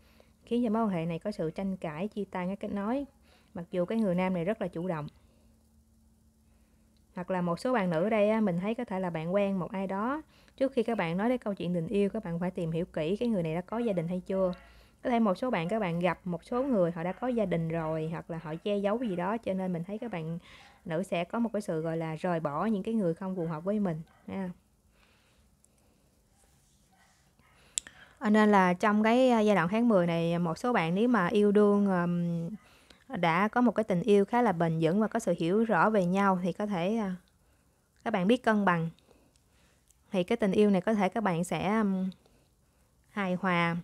khiến cho mối quan hệ này có sự tranh cãi chia tay ngay kết nối mặc dù cái người nam này rất là chủ động hoặc là một số bạn nữ ở đây mình thấy có thể là bạn quen một ai đó trước khi các bạn nói đến câu chuyện tình yêu các bạn phải tìm hiểu kỹ cái người này đã có gia đình hay chưa có thể một số bạn các bạn gặp một số người họ đã có gia đình rồi hoặc là họ che giấu gì đó cho nên mình thấy các bạn nữ sẽ có một cái sự gọi là rời bỏ những cái người không phù hợp với mình ha. À, nên là trong cái à, giai đoạn tháng 10 này một số bạn nếu mà yêu đương đã có một cái tình yêu khá là bền vững và có sự hiểu rõ về nhau thì có thể à, các bạn biết cân bằng thì cái tình yêu này có thể các bạn sẽ hài hòa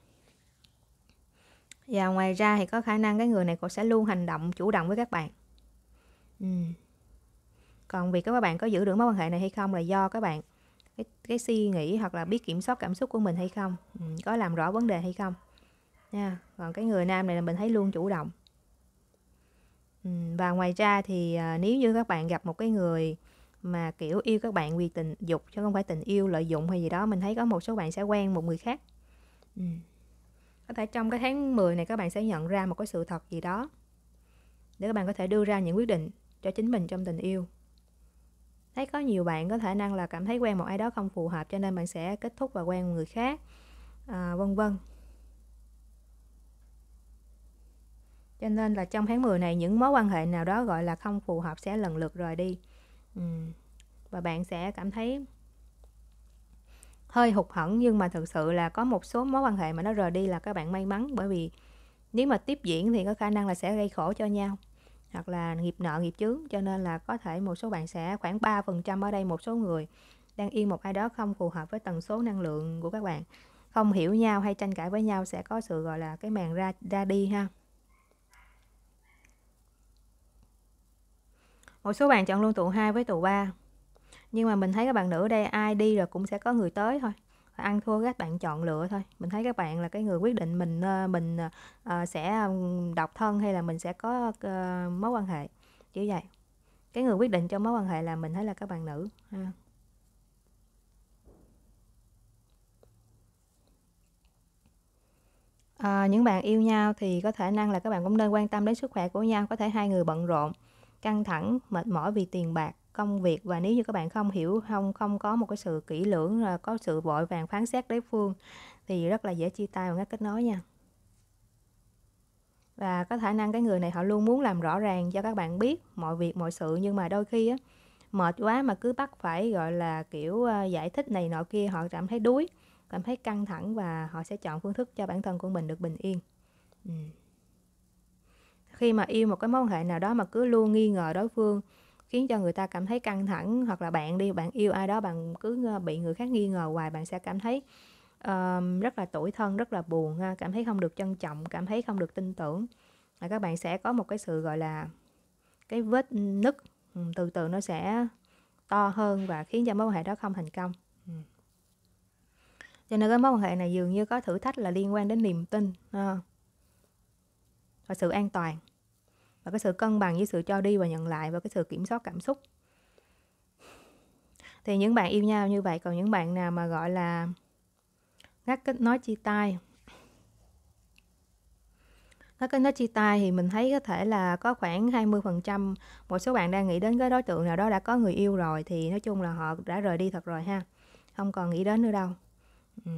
và ngoài ra thì có khả năng cái người này cũng sẽ luôn hành động chủ động với các bạn ừ còn việc các bạn có giữ được mối quan hệ này hay không là do các bạn cái, cái suy nghĩ hoặc là biết kiểm soát cảm xúc của mình hay không ừ, có làm rõ vấn đề hay không nha còn cái người nam này là mình thấy luôn chủ động ừ, và ngoài ra thì à, nếu như các bạn gặp một cái người mà kiểu yêu các bạn vì tình dục chứ không phải tình yêu lợi dụng hay gì đó mình thấy có một số bạn sẽ quen một người khác ừ. có thể trong cái tháng 10 này các bạn sẽ nhận ra một cái sự thật gì đó để các bạn có thể đưa ra những quyết định cho chính mình trong tình yêu thấy có nhiều bạn có thể năng là cảm thấy quen một ai đó không phù hợp cho nên bạn sẽ kết thúc và quen người khác à, vân vân cho nên là trong tháng 10 này những mối quan hệ nào đó gọi là không phù hợp sẽ lần lượt rời đi ừ. và bạn sẽ cảm thấy hơi hụt hẫng nhưng mà thực sự là có một số mối quan hệ mà nó rời đi là các bạn may mắn bởi vì nếu mà tiếp diễn thì có khả năng là sẽ gây khổ cho nhau hoặc là nghiệp nợ nghiệp chướng cho nên là có thể một số bạn sẽ khoảng 3% ở đây một số người đang yên một ai đó không phù hợp với tần số năng lượng của các bạn không hiểu nhau hay tranh cãi với nhau sẽ có sự gọi là cái màn ra ra đi ha một số bạn chọn luôn tụ 2 với tụ 3 nhưng mà mình thấy các bạn nữ đây ai đi rồi cũng sẽ có người tới thôi ăn thua các bạn chọn lựa thôi mình thấy các bạn là cái người quyết định mình ờ, mình ờ, ờ, sẽ độc thân hay là mình sẽ có mối quan hệ kiểu vậy cái người quyết định cho mối quan hệ là mình thấy là các bạn nữ ha. À, những bạn yêu nhau thì có thể năng là các bạn cũng nên quan tâm đến sức khỏe của nhau có thể hai người bận rộn căng thẳng mệt mỏi vì tiền bạc công việc và nếu như các bạn không hiểu không không có một cái sự kỹ lưỡng à, có sự vội vàng phán xét đối phương thì rất là dễ chia tay và ngắt kết nối nha và có khả năng cái người này họ luôn muốn làm rõ ràng cho các bạn biết mọi việc mọi sự nhưng mà đôi khi á, mệt quá mà cứ bắt phải gọi là kiểu à, giải thích này nọ kia họ cảm thấy đuối cảm thấy căng thẳng và họ sẽ chọn phương thức cho bản thân của mình được bình yên ừ. khi mà yêu một cái mối quan hệ nào đó mà cứ luôn nghi ngờ đối phương khiến cho người ta cảm thấy căng thẳng hoặc là bạn đi bạn yêu ai đó bạn cứ bị người khác nghi ngờ hoài bạn sẽ cảm thấy um, rất là tủi thân rất là buồn ha cảm thấy không được trân trọng cảm thấy không được tin tưởng và các bạn sẽ có một cái sự gọi là cái vết nứt ừ, từ từ nó sẽ to hơn và khiến cho mối quan hệ đó không thành công ừ. cho nên cái mối quan hệ này dường như có thử thách là liên quan đến niềm tin ha, và sự an toàn và cái sự cân bằng với sự cho đi và nhận lại và cái sự kiểm soát cảm xúc thì những bạn yêu nhau như vậy còn những bạn nào mà gọi là ngắt kết nói chia tay nó kết nói chia tay thì mình thấy có thể là có khoảng 20% một số bạn đang nghĩ đến cái đối tượng nào đó đã có người yêu rồi thì nói chung là họ đã rời đi thật rồi ha không còn nghĩ đến nữa đâu ừ.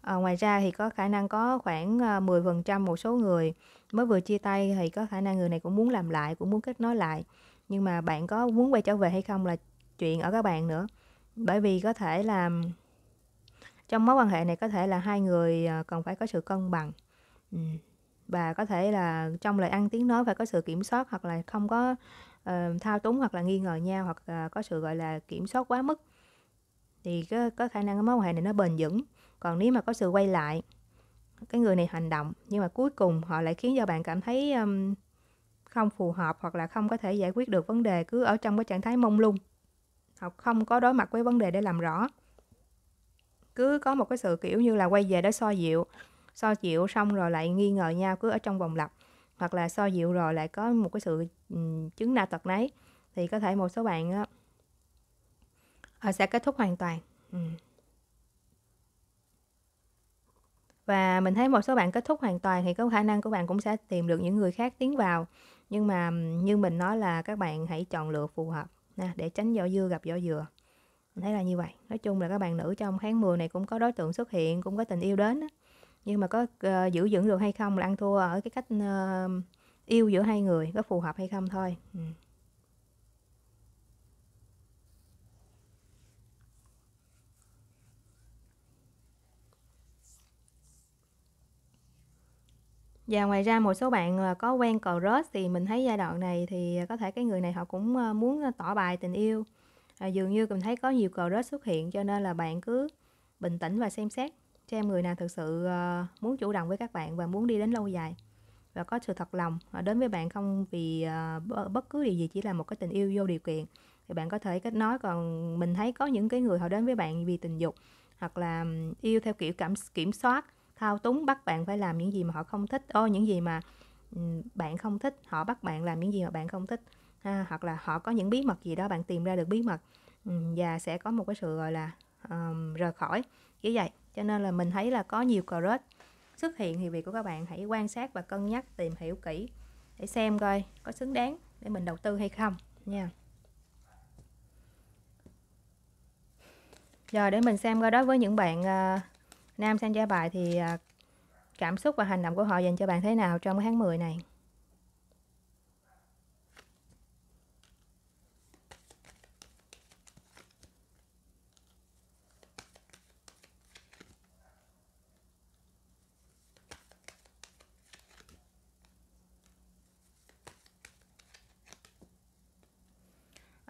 À, ngoài ra thì có khả năng có khoảng 10% ờ, một số người mới vừa chia tay thì có khả năng người này cũng muốn làm lại, cũng muốn kết nối lại. Nhưng mà bạn có muốn quay trở về hay không là chuyện ở các bạn nữa. Bởi vì có thể là trong mối quan hệ này có thể là hai người ờ, cần phải có sự cân bằng. Và có thể là trong lời ăn tiếng nói phải có sự kiểm soát hoặc là không có uh, thao túng hoặc là nghi ngờ nhau hoặc uh, có sự gọi là kiểm soát quá mức. Thì có, có khả năng cái mối quan hệ này nó bền vững còn nếu mà có sự quay lại cái người này hành động nhưng mà cuối cùng họ lại khiến cho bạn cảm thấy um, không phù hợp hoặc là không có thể giải quyết được vấn đề cứ ở trong cái trạng thái mông lung hoặc không có đối mặt với vấn đề để làm rõ cứ có một cái sự kiểu như là quay về đó so dịu so dịu xong rồi lại nghi ngờ nhau cứ ở trong vòng lặp hoặc là so dịu rồi lại có một cái sự um, chứng na tật nấy thì có thể một số bạn á, ờ, sẽ kết thúc hoàn toàn ừ. và mình thấy một số bạn kết thúc hoàn toàn thì có khả năng của bạn cũng sẽ tìm được những người khác tiến vào nhưng mà như mình nói là các bạn hãy chọn lựa phù hợp nè, để tránh vỏ dưa gặp vỏ dừa mình thấy là như vậy nói chung là các bạn nữ trong tháng 10 này cũng có đối tượng xuất hiện cũng có tình yêu đến nhưng mà có uh, giữ vững được hay không là ăn thua ở cái cách uh, yêu giữa hai người có phù hợp hay không thôi ừ. Và ngoài ra một số bạn ờ, có quen cờ rớt thì mình thấy giai đoạn này thì ờ, có thể cái người này họ cũng ờ, muốn tỏ bài tình yêu. À, dường như mình thấy có nhiều cờ rớt xuất hiện cho nên là bạn cứ bình tĩnh và xem xét xem người nào thực sự muốn chủ động với các bạn và muốn đi đến lâu dài và có sự thật lòng đến với bạn không vì bất cứ điều gì chỉ là một cái tình yêu vô điều kiện thì bạn có thể kết nối còn mình thấy có những cái người họ đến với bạn vì tình dục hoặc là yêu theo kiểu cảm kiểm soát thao túng bắt bạn phải làm những gì mà họ không thích ô những gì mà ừ, bạn không thích họ bắt bạn làm những gì mà bạn không thích ha, hoặc là họ có những bí mật gì đó bạn tìm ra được bí mật ừ, và sẽ có một cái sự gọi là um, rời khỏi như vậy cho nên là mình thấy là có nhiều cờ xuất hiện thì việc của các bạn hãy quan sát và cân nhắc tìm hiểu kỹ để xem coi có xứng đáng để mình đầu tư hay không nha rồi để mình xem coi đó với những bạn uh, Nam Sang gia bài thì à, cảm xúc và hành động của họ dành cho bạn thế nào trong tháng 10 này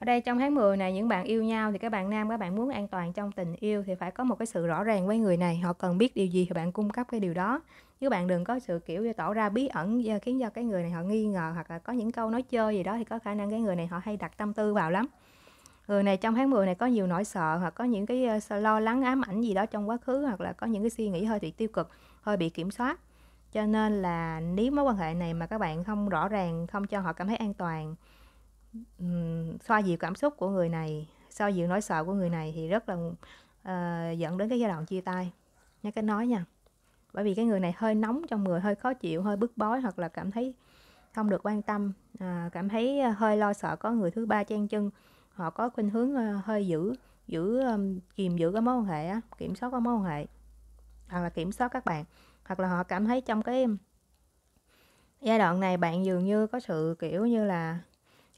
đây trong tháng 10 này những bạn yêu nhau thì các bạn nam các bạn muốn an toàn trong tình yêu thì phải có một cái sự rõ ràng với người này họ cần biết điều gì thì bạn cung cấp cái điều đó chứ bạn đừng có sự kiểu tỏ ra bí ẩn khiến cho cái người này họ nghi ngờ hoặc là có những câu nói chơi gì đó thì có khả năng cái người này họ hay đặt tâm tư vào lắm người này trong tháng 10 này có nhiều nỗi sợ hoặc có những cái ờ, lo lắng ám ảnh gì đó trong quá khứ hoặc là có những cái suy nghĩ hơi bị tiêu cực hơi bị kiểm soát cho nên là nếu mối quan hệ này mà các bạn không rõ ràng không cho họ cảm thấy an toàn um, xoa dịu cảm xúc của người này xoa dịu nỗi sợ của người này thì rất là uh, dẫn đến cái giai đoạn chia tay nha cái nói nha bởi vì cái người này hơi nóng trong người hơi khó chịu hơi bức bối hoặc là cảm thấy không được quan tâm à, cảm thấy hơi lo sợ có người thứ ba chen chân họ có khuynh hướng ờ, hơi giữ giữ ờ, kìm giữ cái mối quan hệ á, kiểm soát cái mối quan hệ hoặc là kiểm soát các bạn hoặc là họ cảm thấy trong cái giai đoạn này bạn dường như có sự kiểu như là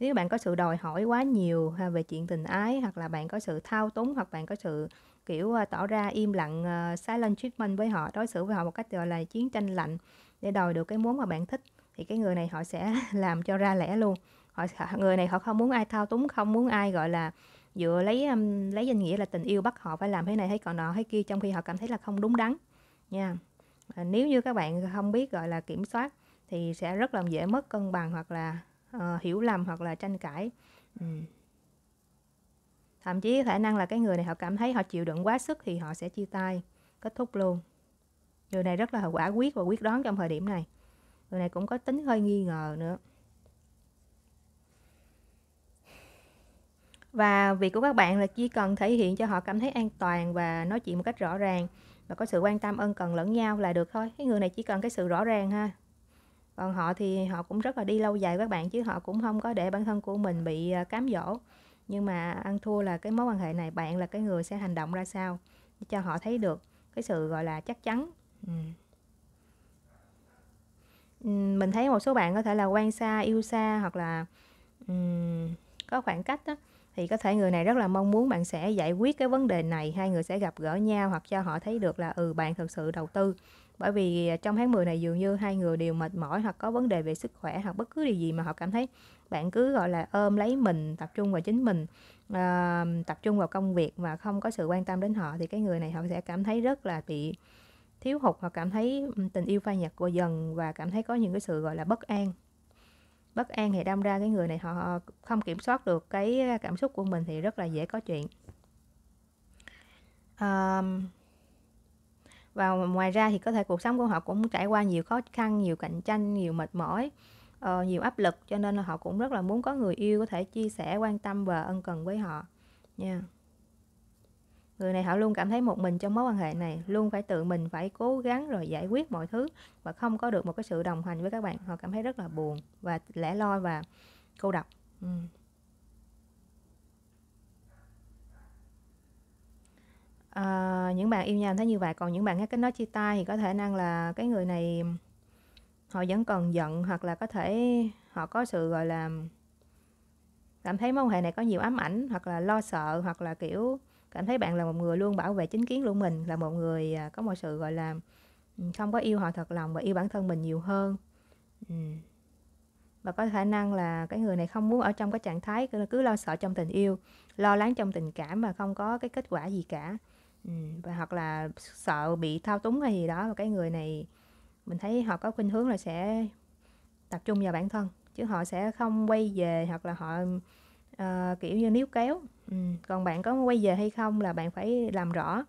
nếu bạn có sự đòi hỏi quá nhiều về chuyện tình ái hoặc là bạn có sự thao túng hoặc bạn có sự kiểu à, tỏ ra im lặng uh, silent treatment với họ đối xử với họ một cách gọi là chiến tranh lạnh để đòi được cái muốn mà bạn thích thì cái người này họ sẽ làm cho ra lẽ luôn họ người này họ không muốn ai thao túng không muốn ai gọi là dựa lấy um, lấy danh nghĩa là tình yêu bắt họ phải làm thế này thế còn nọ thế kia trong khi họ cảm thấy là không đúng đắn nha à, nếu như các bạn không biết gọi là kiểm soát thì sẽ rất là dễ mất cân bằng hoặc là Ờ, hiểu lầm hoặc là tranh cãi ừ. thậm chí khả năng là cái người này họ cảm thấy họ chịu đựng quá sức thì họ sẽ chia tay kết thúc luôn người này rất là quả quyết và quyết đoán trong thời điểm này người này cũng có tính hơi nghi ngờ nữa và việc của các bạn là chỉ cần thể hiện cho họ cảm thấy an toàn và nói chuyện một cách rõ ràng và có sự quan tâm ân cần lẫn nhau là được thôi cái người này chỉ cần cái sự rõ ràng ha còn họ thì họ cũng rất là đi lâu dài các bạn chứ họ cũng không có để bản thân của mình bị à, cám dỗ nhưng mà ăn thua là cái mối quan hệ này bạn là cái người sẽ hành động ra sao để cho họ thấy được cái sự gọi là chắc chắn ừ. ừ. mình thấy một số bạn có thể là quan xa yêu xa hoặc là um, có khoảng cách đó, thì có thể người này rất là mong muốn bạn sẽ giải quyết cái vấn đề này hai người sẽ gặp gỡ nhau hoặc cho họ thấy được là ừ bạn thực sự đầu tư bởi vì à, trong tháng 10 này dường như hai người đều mệt mỏi hoặc có vấn đề về sức khỏe hoặc bất cứ điều gì mà họ cảm thấy bạn cứ gọi là ôm lấy mình tập trung vào chính mình à, tập trung vào công việc mà không có sự quan tâm đến họ thì cái người này họ sẽ cảm thấy rất là bị thiếu hụt họ cảm thấy tình yêu phai nhạt của dần và cảm thấy có những cái sự gọi là bất an bất an thì đâm ra cái người này họ không kiểm soát được cái à, cảm xúc của mình thì rất là dễ có chuyện um, và ngoài ra thì có thể cuộc sống của họ cũng trải qua nhiều khó khăn nhiều cạnh tranh nhiều mệt mỏi uh, nhiều áp lực cho nên là họ cũng rất là muốn có người yêu có thể chia sẻ quan tâm và ân cần với họ nha yeah. người này họ luôn cảm thấy một mình trong mối quan hệ này luôn phải tự mình phải cố gắng rồi giải quyết mọi thứ và không có được một cái sự đồng hành với các bạn họ cảm thấy rất là buồn và lẻ loi và cô độc uhm. à, những bạn yêu nhau thấy như vậy còn những bạn nghe cái nói chia tay thì có thể năng là cái người này họ vẫn còn giận hoặc là có thể họ có sự gọi là cảm thấy mối quan hệ này có nhiều ám ảnh hoặc là lo sợ hoặc là kiểu cảm thấy bạn là một người luôn bảo vệ chính kiến luôn mình là một người à, có một sự gọi là ừ, không có yêu họ thật lòng và yêu bản thân mình nhiều hơn ừ. và có khả năng là cái người này không muốn ở trong cái trạng thái cứ lo sợ trong tình yêu lo lắng trong tình cảm mà không có cái kết quả gì cả Ừ, và hoặc là sợ bị thao túng hay gì đó và cái người này mình thấy họ có khuynh hướng là sẽ tập trung vào bản thân, chứ họ sẽ không quay về hoặc là họ, ờ, kiểu như, níu kéo. Ừm, còn bạn có quay về hay không là bạn phải làm rõ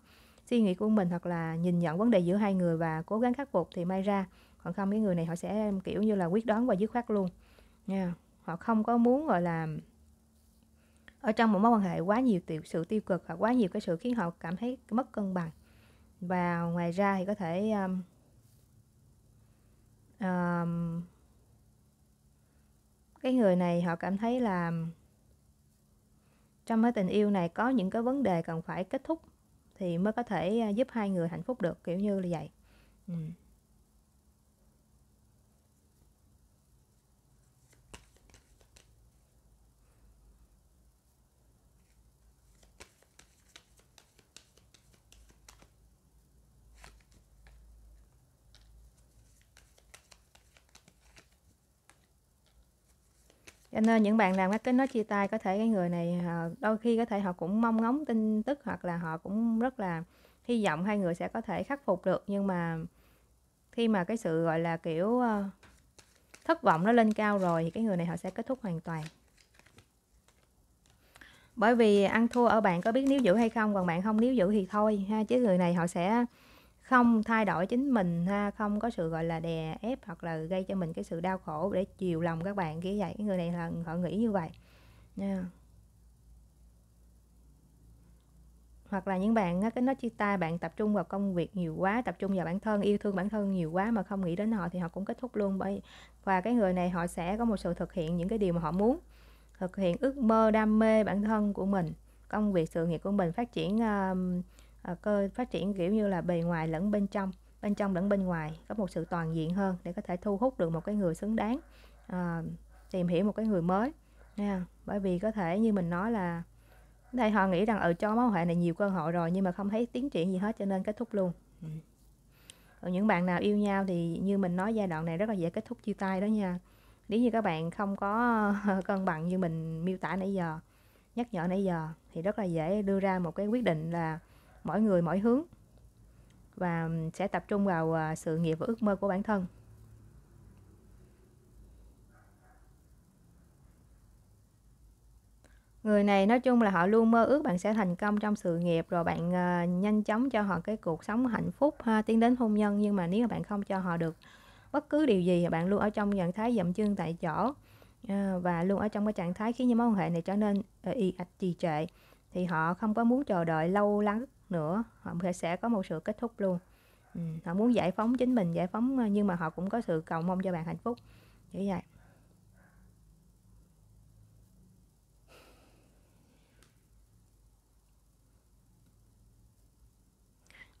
suy nghĩ của mình hoặc là nhìn nhận vấn đề giữa hai người và cố gắng khắc phục thì may ra, còn không cái người này họ sẽ, kiểu như là, quyết đoán và dứt khoát luôn nha. Họ không có muốn, gọi là ở trong một mối quan hệ quá nhiều tiểu sự tiêu cực hoặc quá nhiều cái sự khiến họ cảm thấy mất cân bằng và ngoài ra thì có thể um, um, cái người này họ cảm thấy là trong mối tình yêu này có những cái vấn đề cần phải kết thúc thì mới có thể uh, giúp hai người hạnh phúc được kiểu như là vậy ừ. cho nên những bạn làm các cái nói chia tay có thể cái người này ờ, đôi khi có thể họ cũng mong ngóng tin tức hoặc là họ cũng rất là hy vọng hai người sẽ có thể khắc phục được nhưng mà khi mà cái sự gọi là kiểu ờ, thất vọng nó lên cao rồi thì cái người này họ sẽ kết thúc hoàn toàn bởi vì ăn thua ở bạn có biết níu giữ hay không còn bạn không níu giữ thì thôi ha chứ người này họ sẽ không thay đổi chính mình ha không có sự gọi là đè ép hoặc là gây cho mình cái sự đau khổ để chiều lòng các bạn kia vậy cái người này là họ nghĩ như vậy nha hoặc là những bạn cái nó chia tay bạn tập trung vào công việc nhiều quá tập trung vào bản thân yêu thương bản thân nhiều quá mà không nghĩ đến họ thì họ cũng kết thúc luôn bởi và cái người này họ sẽ có một sự thực hiện những cái điều mà họ muốn thực hiện ước mơ đam mê bản thân của mình công việc sự nghiệp của mình phát triển uh, Ờ, cơ phát triển kiểu như là bề ngoài lẫn bên trong bên trong lẫn bên ngoài có một sự toàn diện hơn để có thể thu hút được một cái người xứng đáng à, tìm hiểu một cái người mới nha bởi vì có thể như mình nói là đây họ nghĩ rằng ở ừ, cho mối hệ này nhiều cơ hội rồi nhưng mà không thấy tiến triển gì hết cho nên kết thúc luôn ở ừ. những bạn nào yêu nhau thì như mình nói giai đoạn này rất là dễ kết thúc chia tay đó nha nếu như các bạn không có cân bằng như mình miêu tả nãy giờ nhắc nhở nãy giờ thì rất là dễ đưa ra một cái quyết định là mỗi người mỗi hướng và sẽ tập trung vào à, sự nghiệp và ước mơ của bản thân người này nói chung là họ luôn mơ ước bạn sẽ thành công trong sự nghiệp rồi bạn uh, nhanh chóng cho họ cái cuộc sống hạnh phúc ha tiến đến hôn nhân nhưng mà nếu mà bạn không cho họ được bất cứ điều gì bạn luôn ở trong trạng thái dậm chân tại chỗ uh, và luôn ở trong cái trạng thái khiến những mối quan hệ này trở nên ờ, y ạch trì trệ thì họ không có muốn chờ đợi lâu lắng nữa họ sẽ có một sự kết thúc luôn ừ, họ muốn giải phóng chính mình giải phóng ờ, nhưng mà họ cũng có sự cầu mong cho bạn hạnh phúc như vậy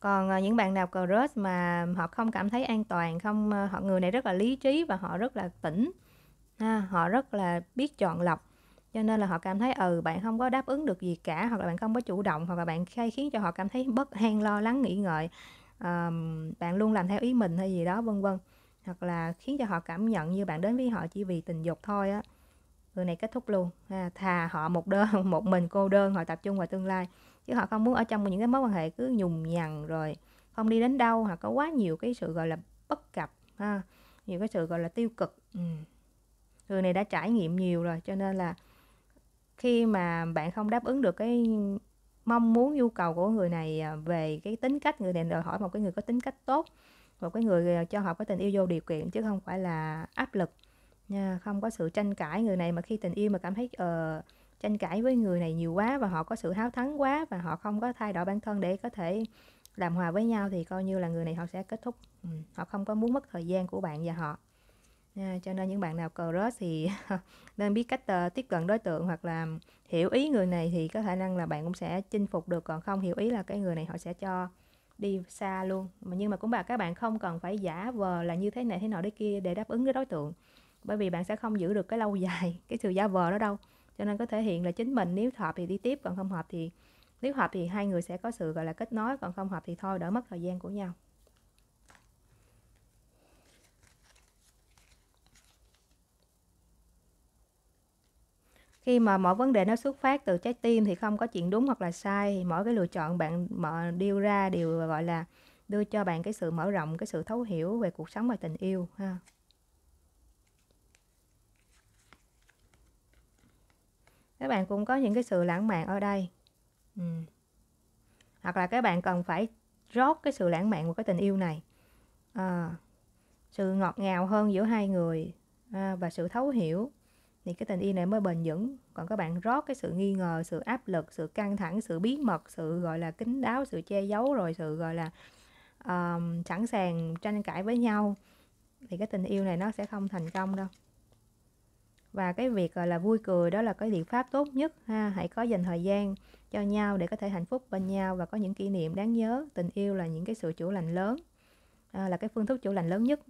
còn ờ, những bạn nào cờ rớt mà họ không cảm thấy an toàn không ờ, họ người này rất là lý trí và họ rất là tỉnh ha, họ rất là biết chọn lọc cho nên là họ cảm thấy ừ bạn không có đáp ứng được gì cả hoặc là bạn không có chủ động hoặc là bạn khai khiến cho họ cảm thấy bất an lo lắng nghĩ ngợi um, bạn luôn làm theo ý mình hay gì đó vân vân hoặc là khiến cho họ cảm nhận như bạn đến với họ chỉ vì tình dục thôi á người này kết thúc luôn ha. thà họ một đơn một mình cô đơn họ tập trung vào tương lai chứ họ không muốn ở trong những cái mối quan hệ cứ nhùng nhằn rồi không đi đến đâu hoặc có quá nhiều cái sự gọi là bất cập ha nhiều cái sự gọi là tiêu cực ừ. người này đã trải nghiệm nhiều rồi cho nên là khi mà bạn không đáp ứng được cái mong muốn nhu cầu của người này à, về cái tính cách người này đòi hỏi một cái người có tính cách tốt một cái người à, cho họ có tình yêu vô điều kiện chứ không phải là áp lực nha, không có sự tranh cãi người này mà khi tình yêu mà cảm thấy uh, tranh cãi với người này nhiều quá và họ có sự háo thắng quá và họ không có thay đổi bản thân để có thể làm hòa với nhau thì coi như là người này họ sẽ kết thúc ừ. họ không có muốn mất thời gian của bạn và họ nha cho nên những bạn nào cờ rớt thì nên biết cách uh, tiếp cận đối tượng hoặc là hiểu ý người này thì có khả năng là bạn cũng sẽ chinh phục được còn không hiểu ý là cái người này họ sẽ cho đi xa luôn mà nhưng mà cũng bà các bạn không cần phải giả vờ là như thế này thế nọ đấy kia để đáp ứng cái đối tượng bởi vì bạn sẽ không giữ được cái lâu dài cái sự giả vờ đó đâu cho nên có thể hiện là chính mình nếu hợp thì đi tiếp còn không hợp thì nếu hợp thì hai người sẽ có sự gọi là kết nối còn không hợp thì thôi đỡ mất thời gian của nhau khi mà mọi vấn đề nó xuất phát từ trái tim thì không có chuyện đúng hoặc là sai thì mỗi cái lựa chọn bạn mở điêu ra đều gọi là đưa cho bạn cái sự mở rộng cái sự thấu hiểu về cuộc sống và tình yêu ha các bạn cũng có những cái sự lãng mạn ở đây ừ. hoặc là các bạn cần phải rót cái sự lãng mạn của cái tình yêu này à, sự ngọt ngào hơn giữa hai người à, và sự thấu hiểu thì cái tình yêu này mới bền vững còn các bạn rót cái sự nghi ngờ sự áp lực sự căng thẳng sự bí mật sự gọi là kín đáo sự che giấu rồi sự gọi là um, sẵn sàng tranh cãi với nhau thì cái tình yêu này nó sẽ không thành công đâu và cái việc là vui cười đó là cái biện pháp tốt nhất ha hãy có dành thời gian cho nhau để có thể hạnh phúc bên nhau và có những kỷ niệm đáng nhớ tình yêu là những cái sự chữa lành lớn à, là cái phương thức chữa lành lớn nhất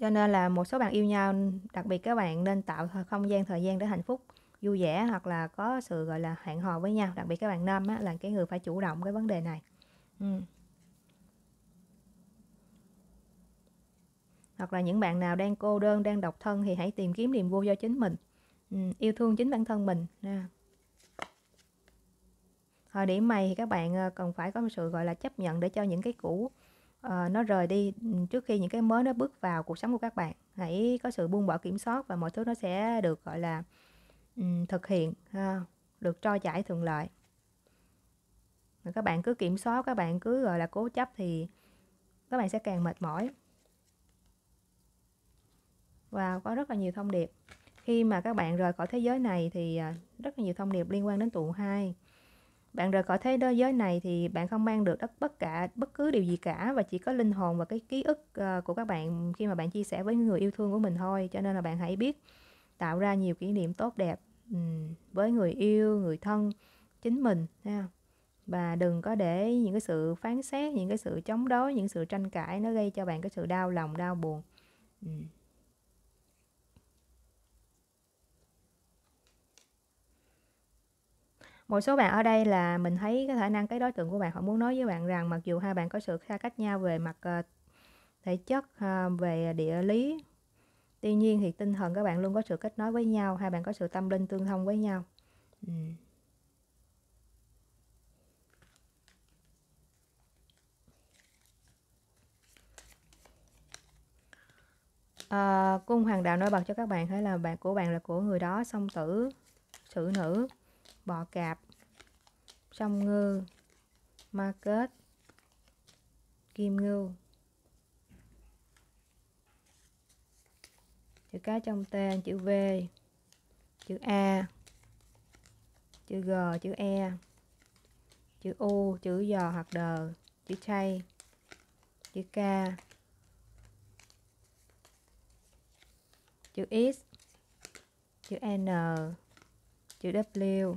cho nên là một số bạn yêu nhau đặc biệt các bạn nên tạo không gian thời gian để hạnh phúc vui vẻ hoặc là có sự gọi là hẹn hò với nhau đặc biệt các bạn nam á, là cái người phải chủ động cái vấn đề này ừ. hoặc là những bạn nào đang cô đơn đang độc thân thì hãy tìm kiếm niềm vui cho chính mình ừ, yêu thương chính bản thân mình nha thời điểm này thì các bạn ờ, cần phải có một sự gọi là chấp nhận để cho những cái cũ uh, nó rời đi ừ, trước khi những cái mới nó bước vào cuộc sống của các bạn hãy có sự buông bỏ kiểm soát và mọi thứ nó sẽ được gọi là um, thực hiện ha, được cho chảy thuận lợi và các bạn cứ kiểm soát các bạn cứ gọi là cố chấp thì các bạn sẽ càng mệt mỏi và wow, có rất là nhiều thông điệp khi mà các bạn rời khỏi thế giới này thì ờ, rất là nhiều thông điệp liên quan đến tụ hai bạn rời khỏi thế giới này thì bạn không mang được bất cả bất cứ điều gì cả và chỉ có linh hồn và cái ký ức ờ, của các bạn khi mà bạn chia sẻ với người yêu thương của mình thôi cho nên là bạn hãy biết tạo ra nhiều kỷ niệm tốt đẹp với người yêu người thân chính mình ha và đừng có để những cái sự phán xét những cái sự chống đối những sự tranh cãi nó gây cho bạn cái sự đau lòng đau buồn một số bạn ở đây là mình thấy cái khả năng cái đối tượng của bạn họ muốn nói với bạn rằng mặc dù hai bạn có sự xa cách nhau về mặt ờ, thể chất ờ, về địa lý tuy nhiên thì tinh thần các bạn luôn có sự kết nối với nhau hai bạn có sự tâm linh tương thông với nhau ừ. à, cung hoàng đạo nói bật cho các bạn thấy là bạn của bạn là của người đó song tử sử nữ bọ cạp sông ngư ma kết kim ngư, chữ cái trong tên chữ v chữ a chữ g chữ e chữ u chữ giò hoặc đờ chữ chay chữ k chữ x chữ n chữ w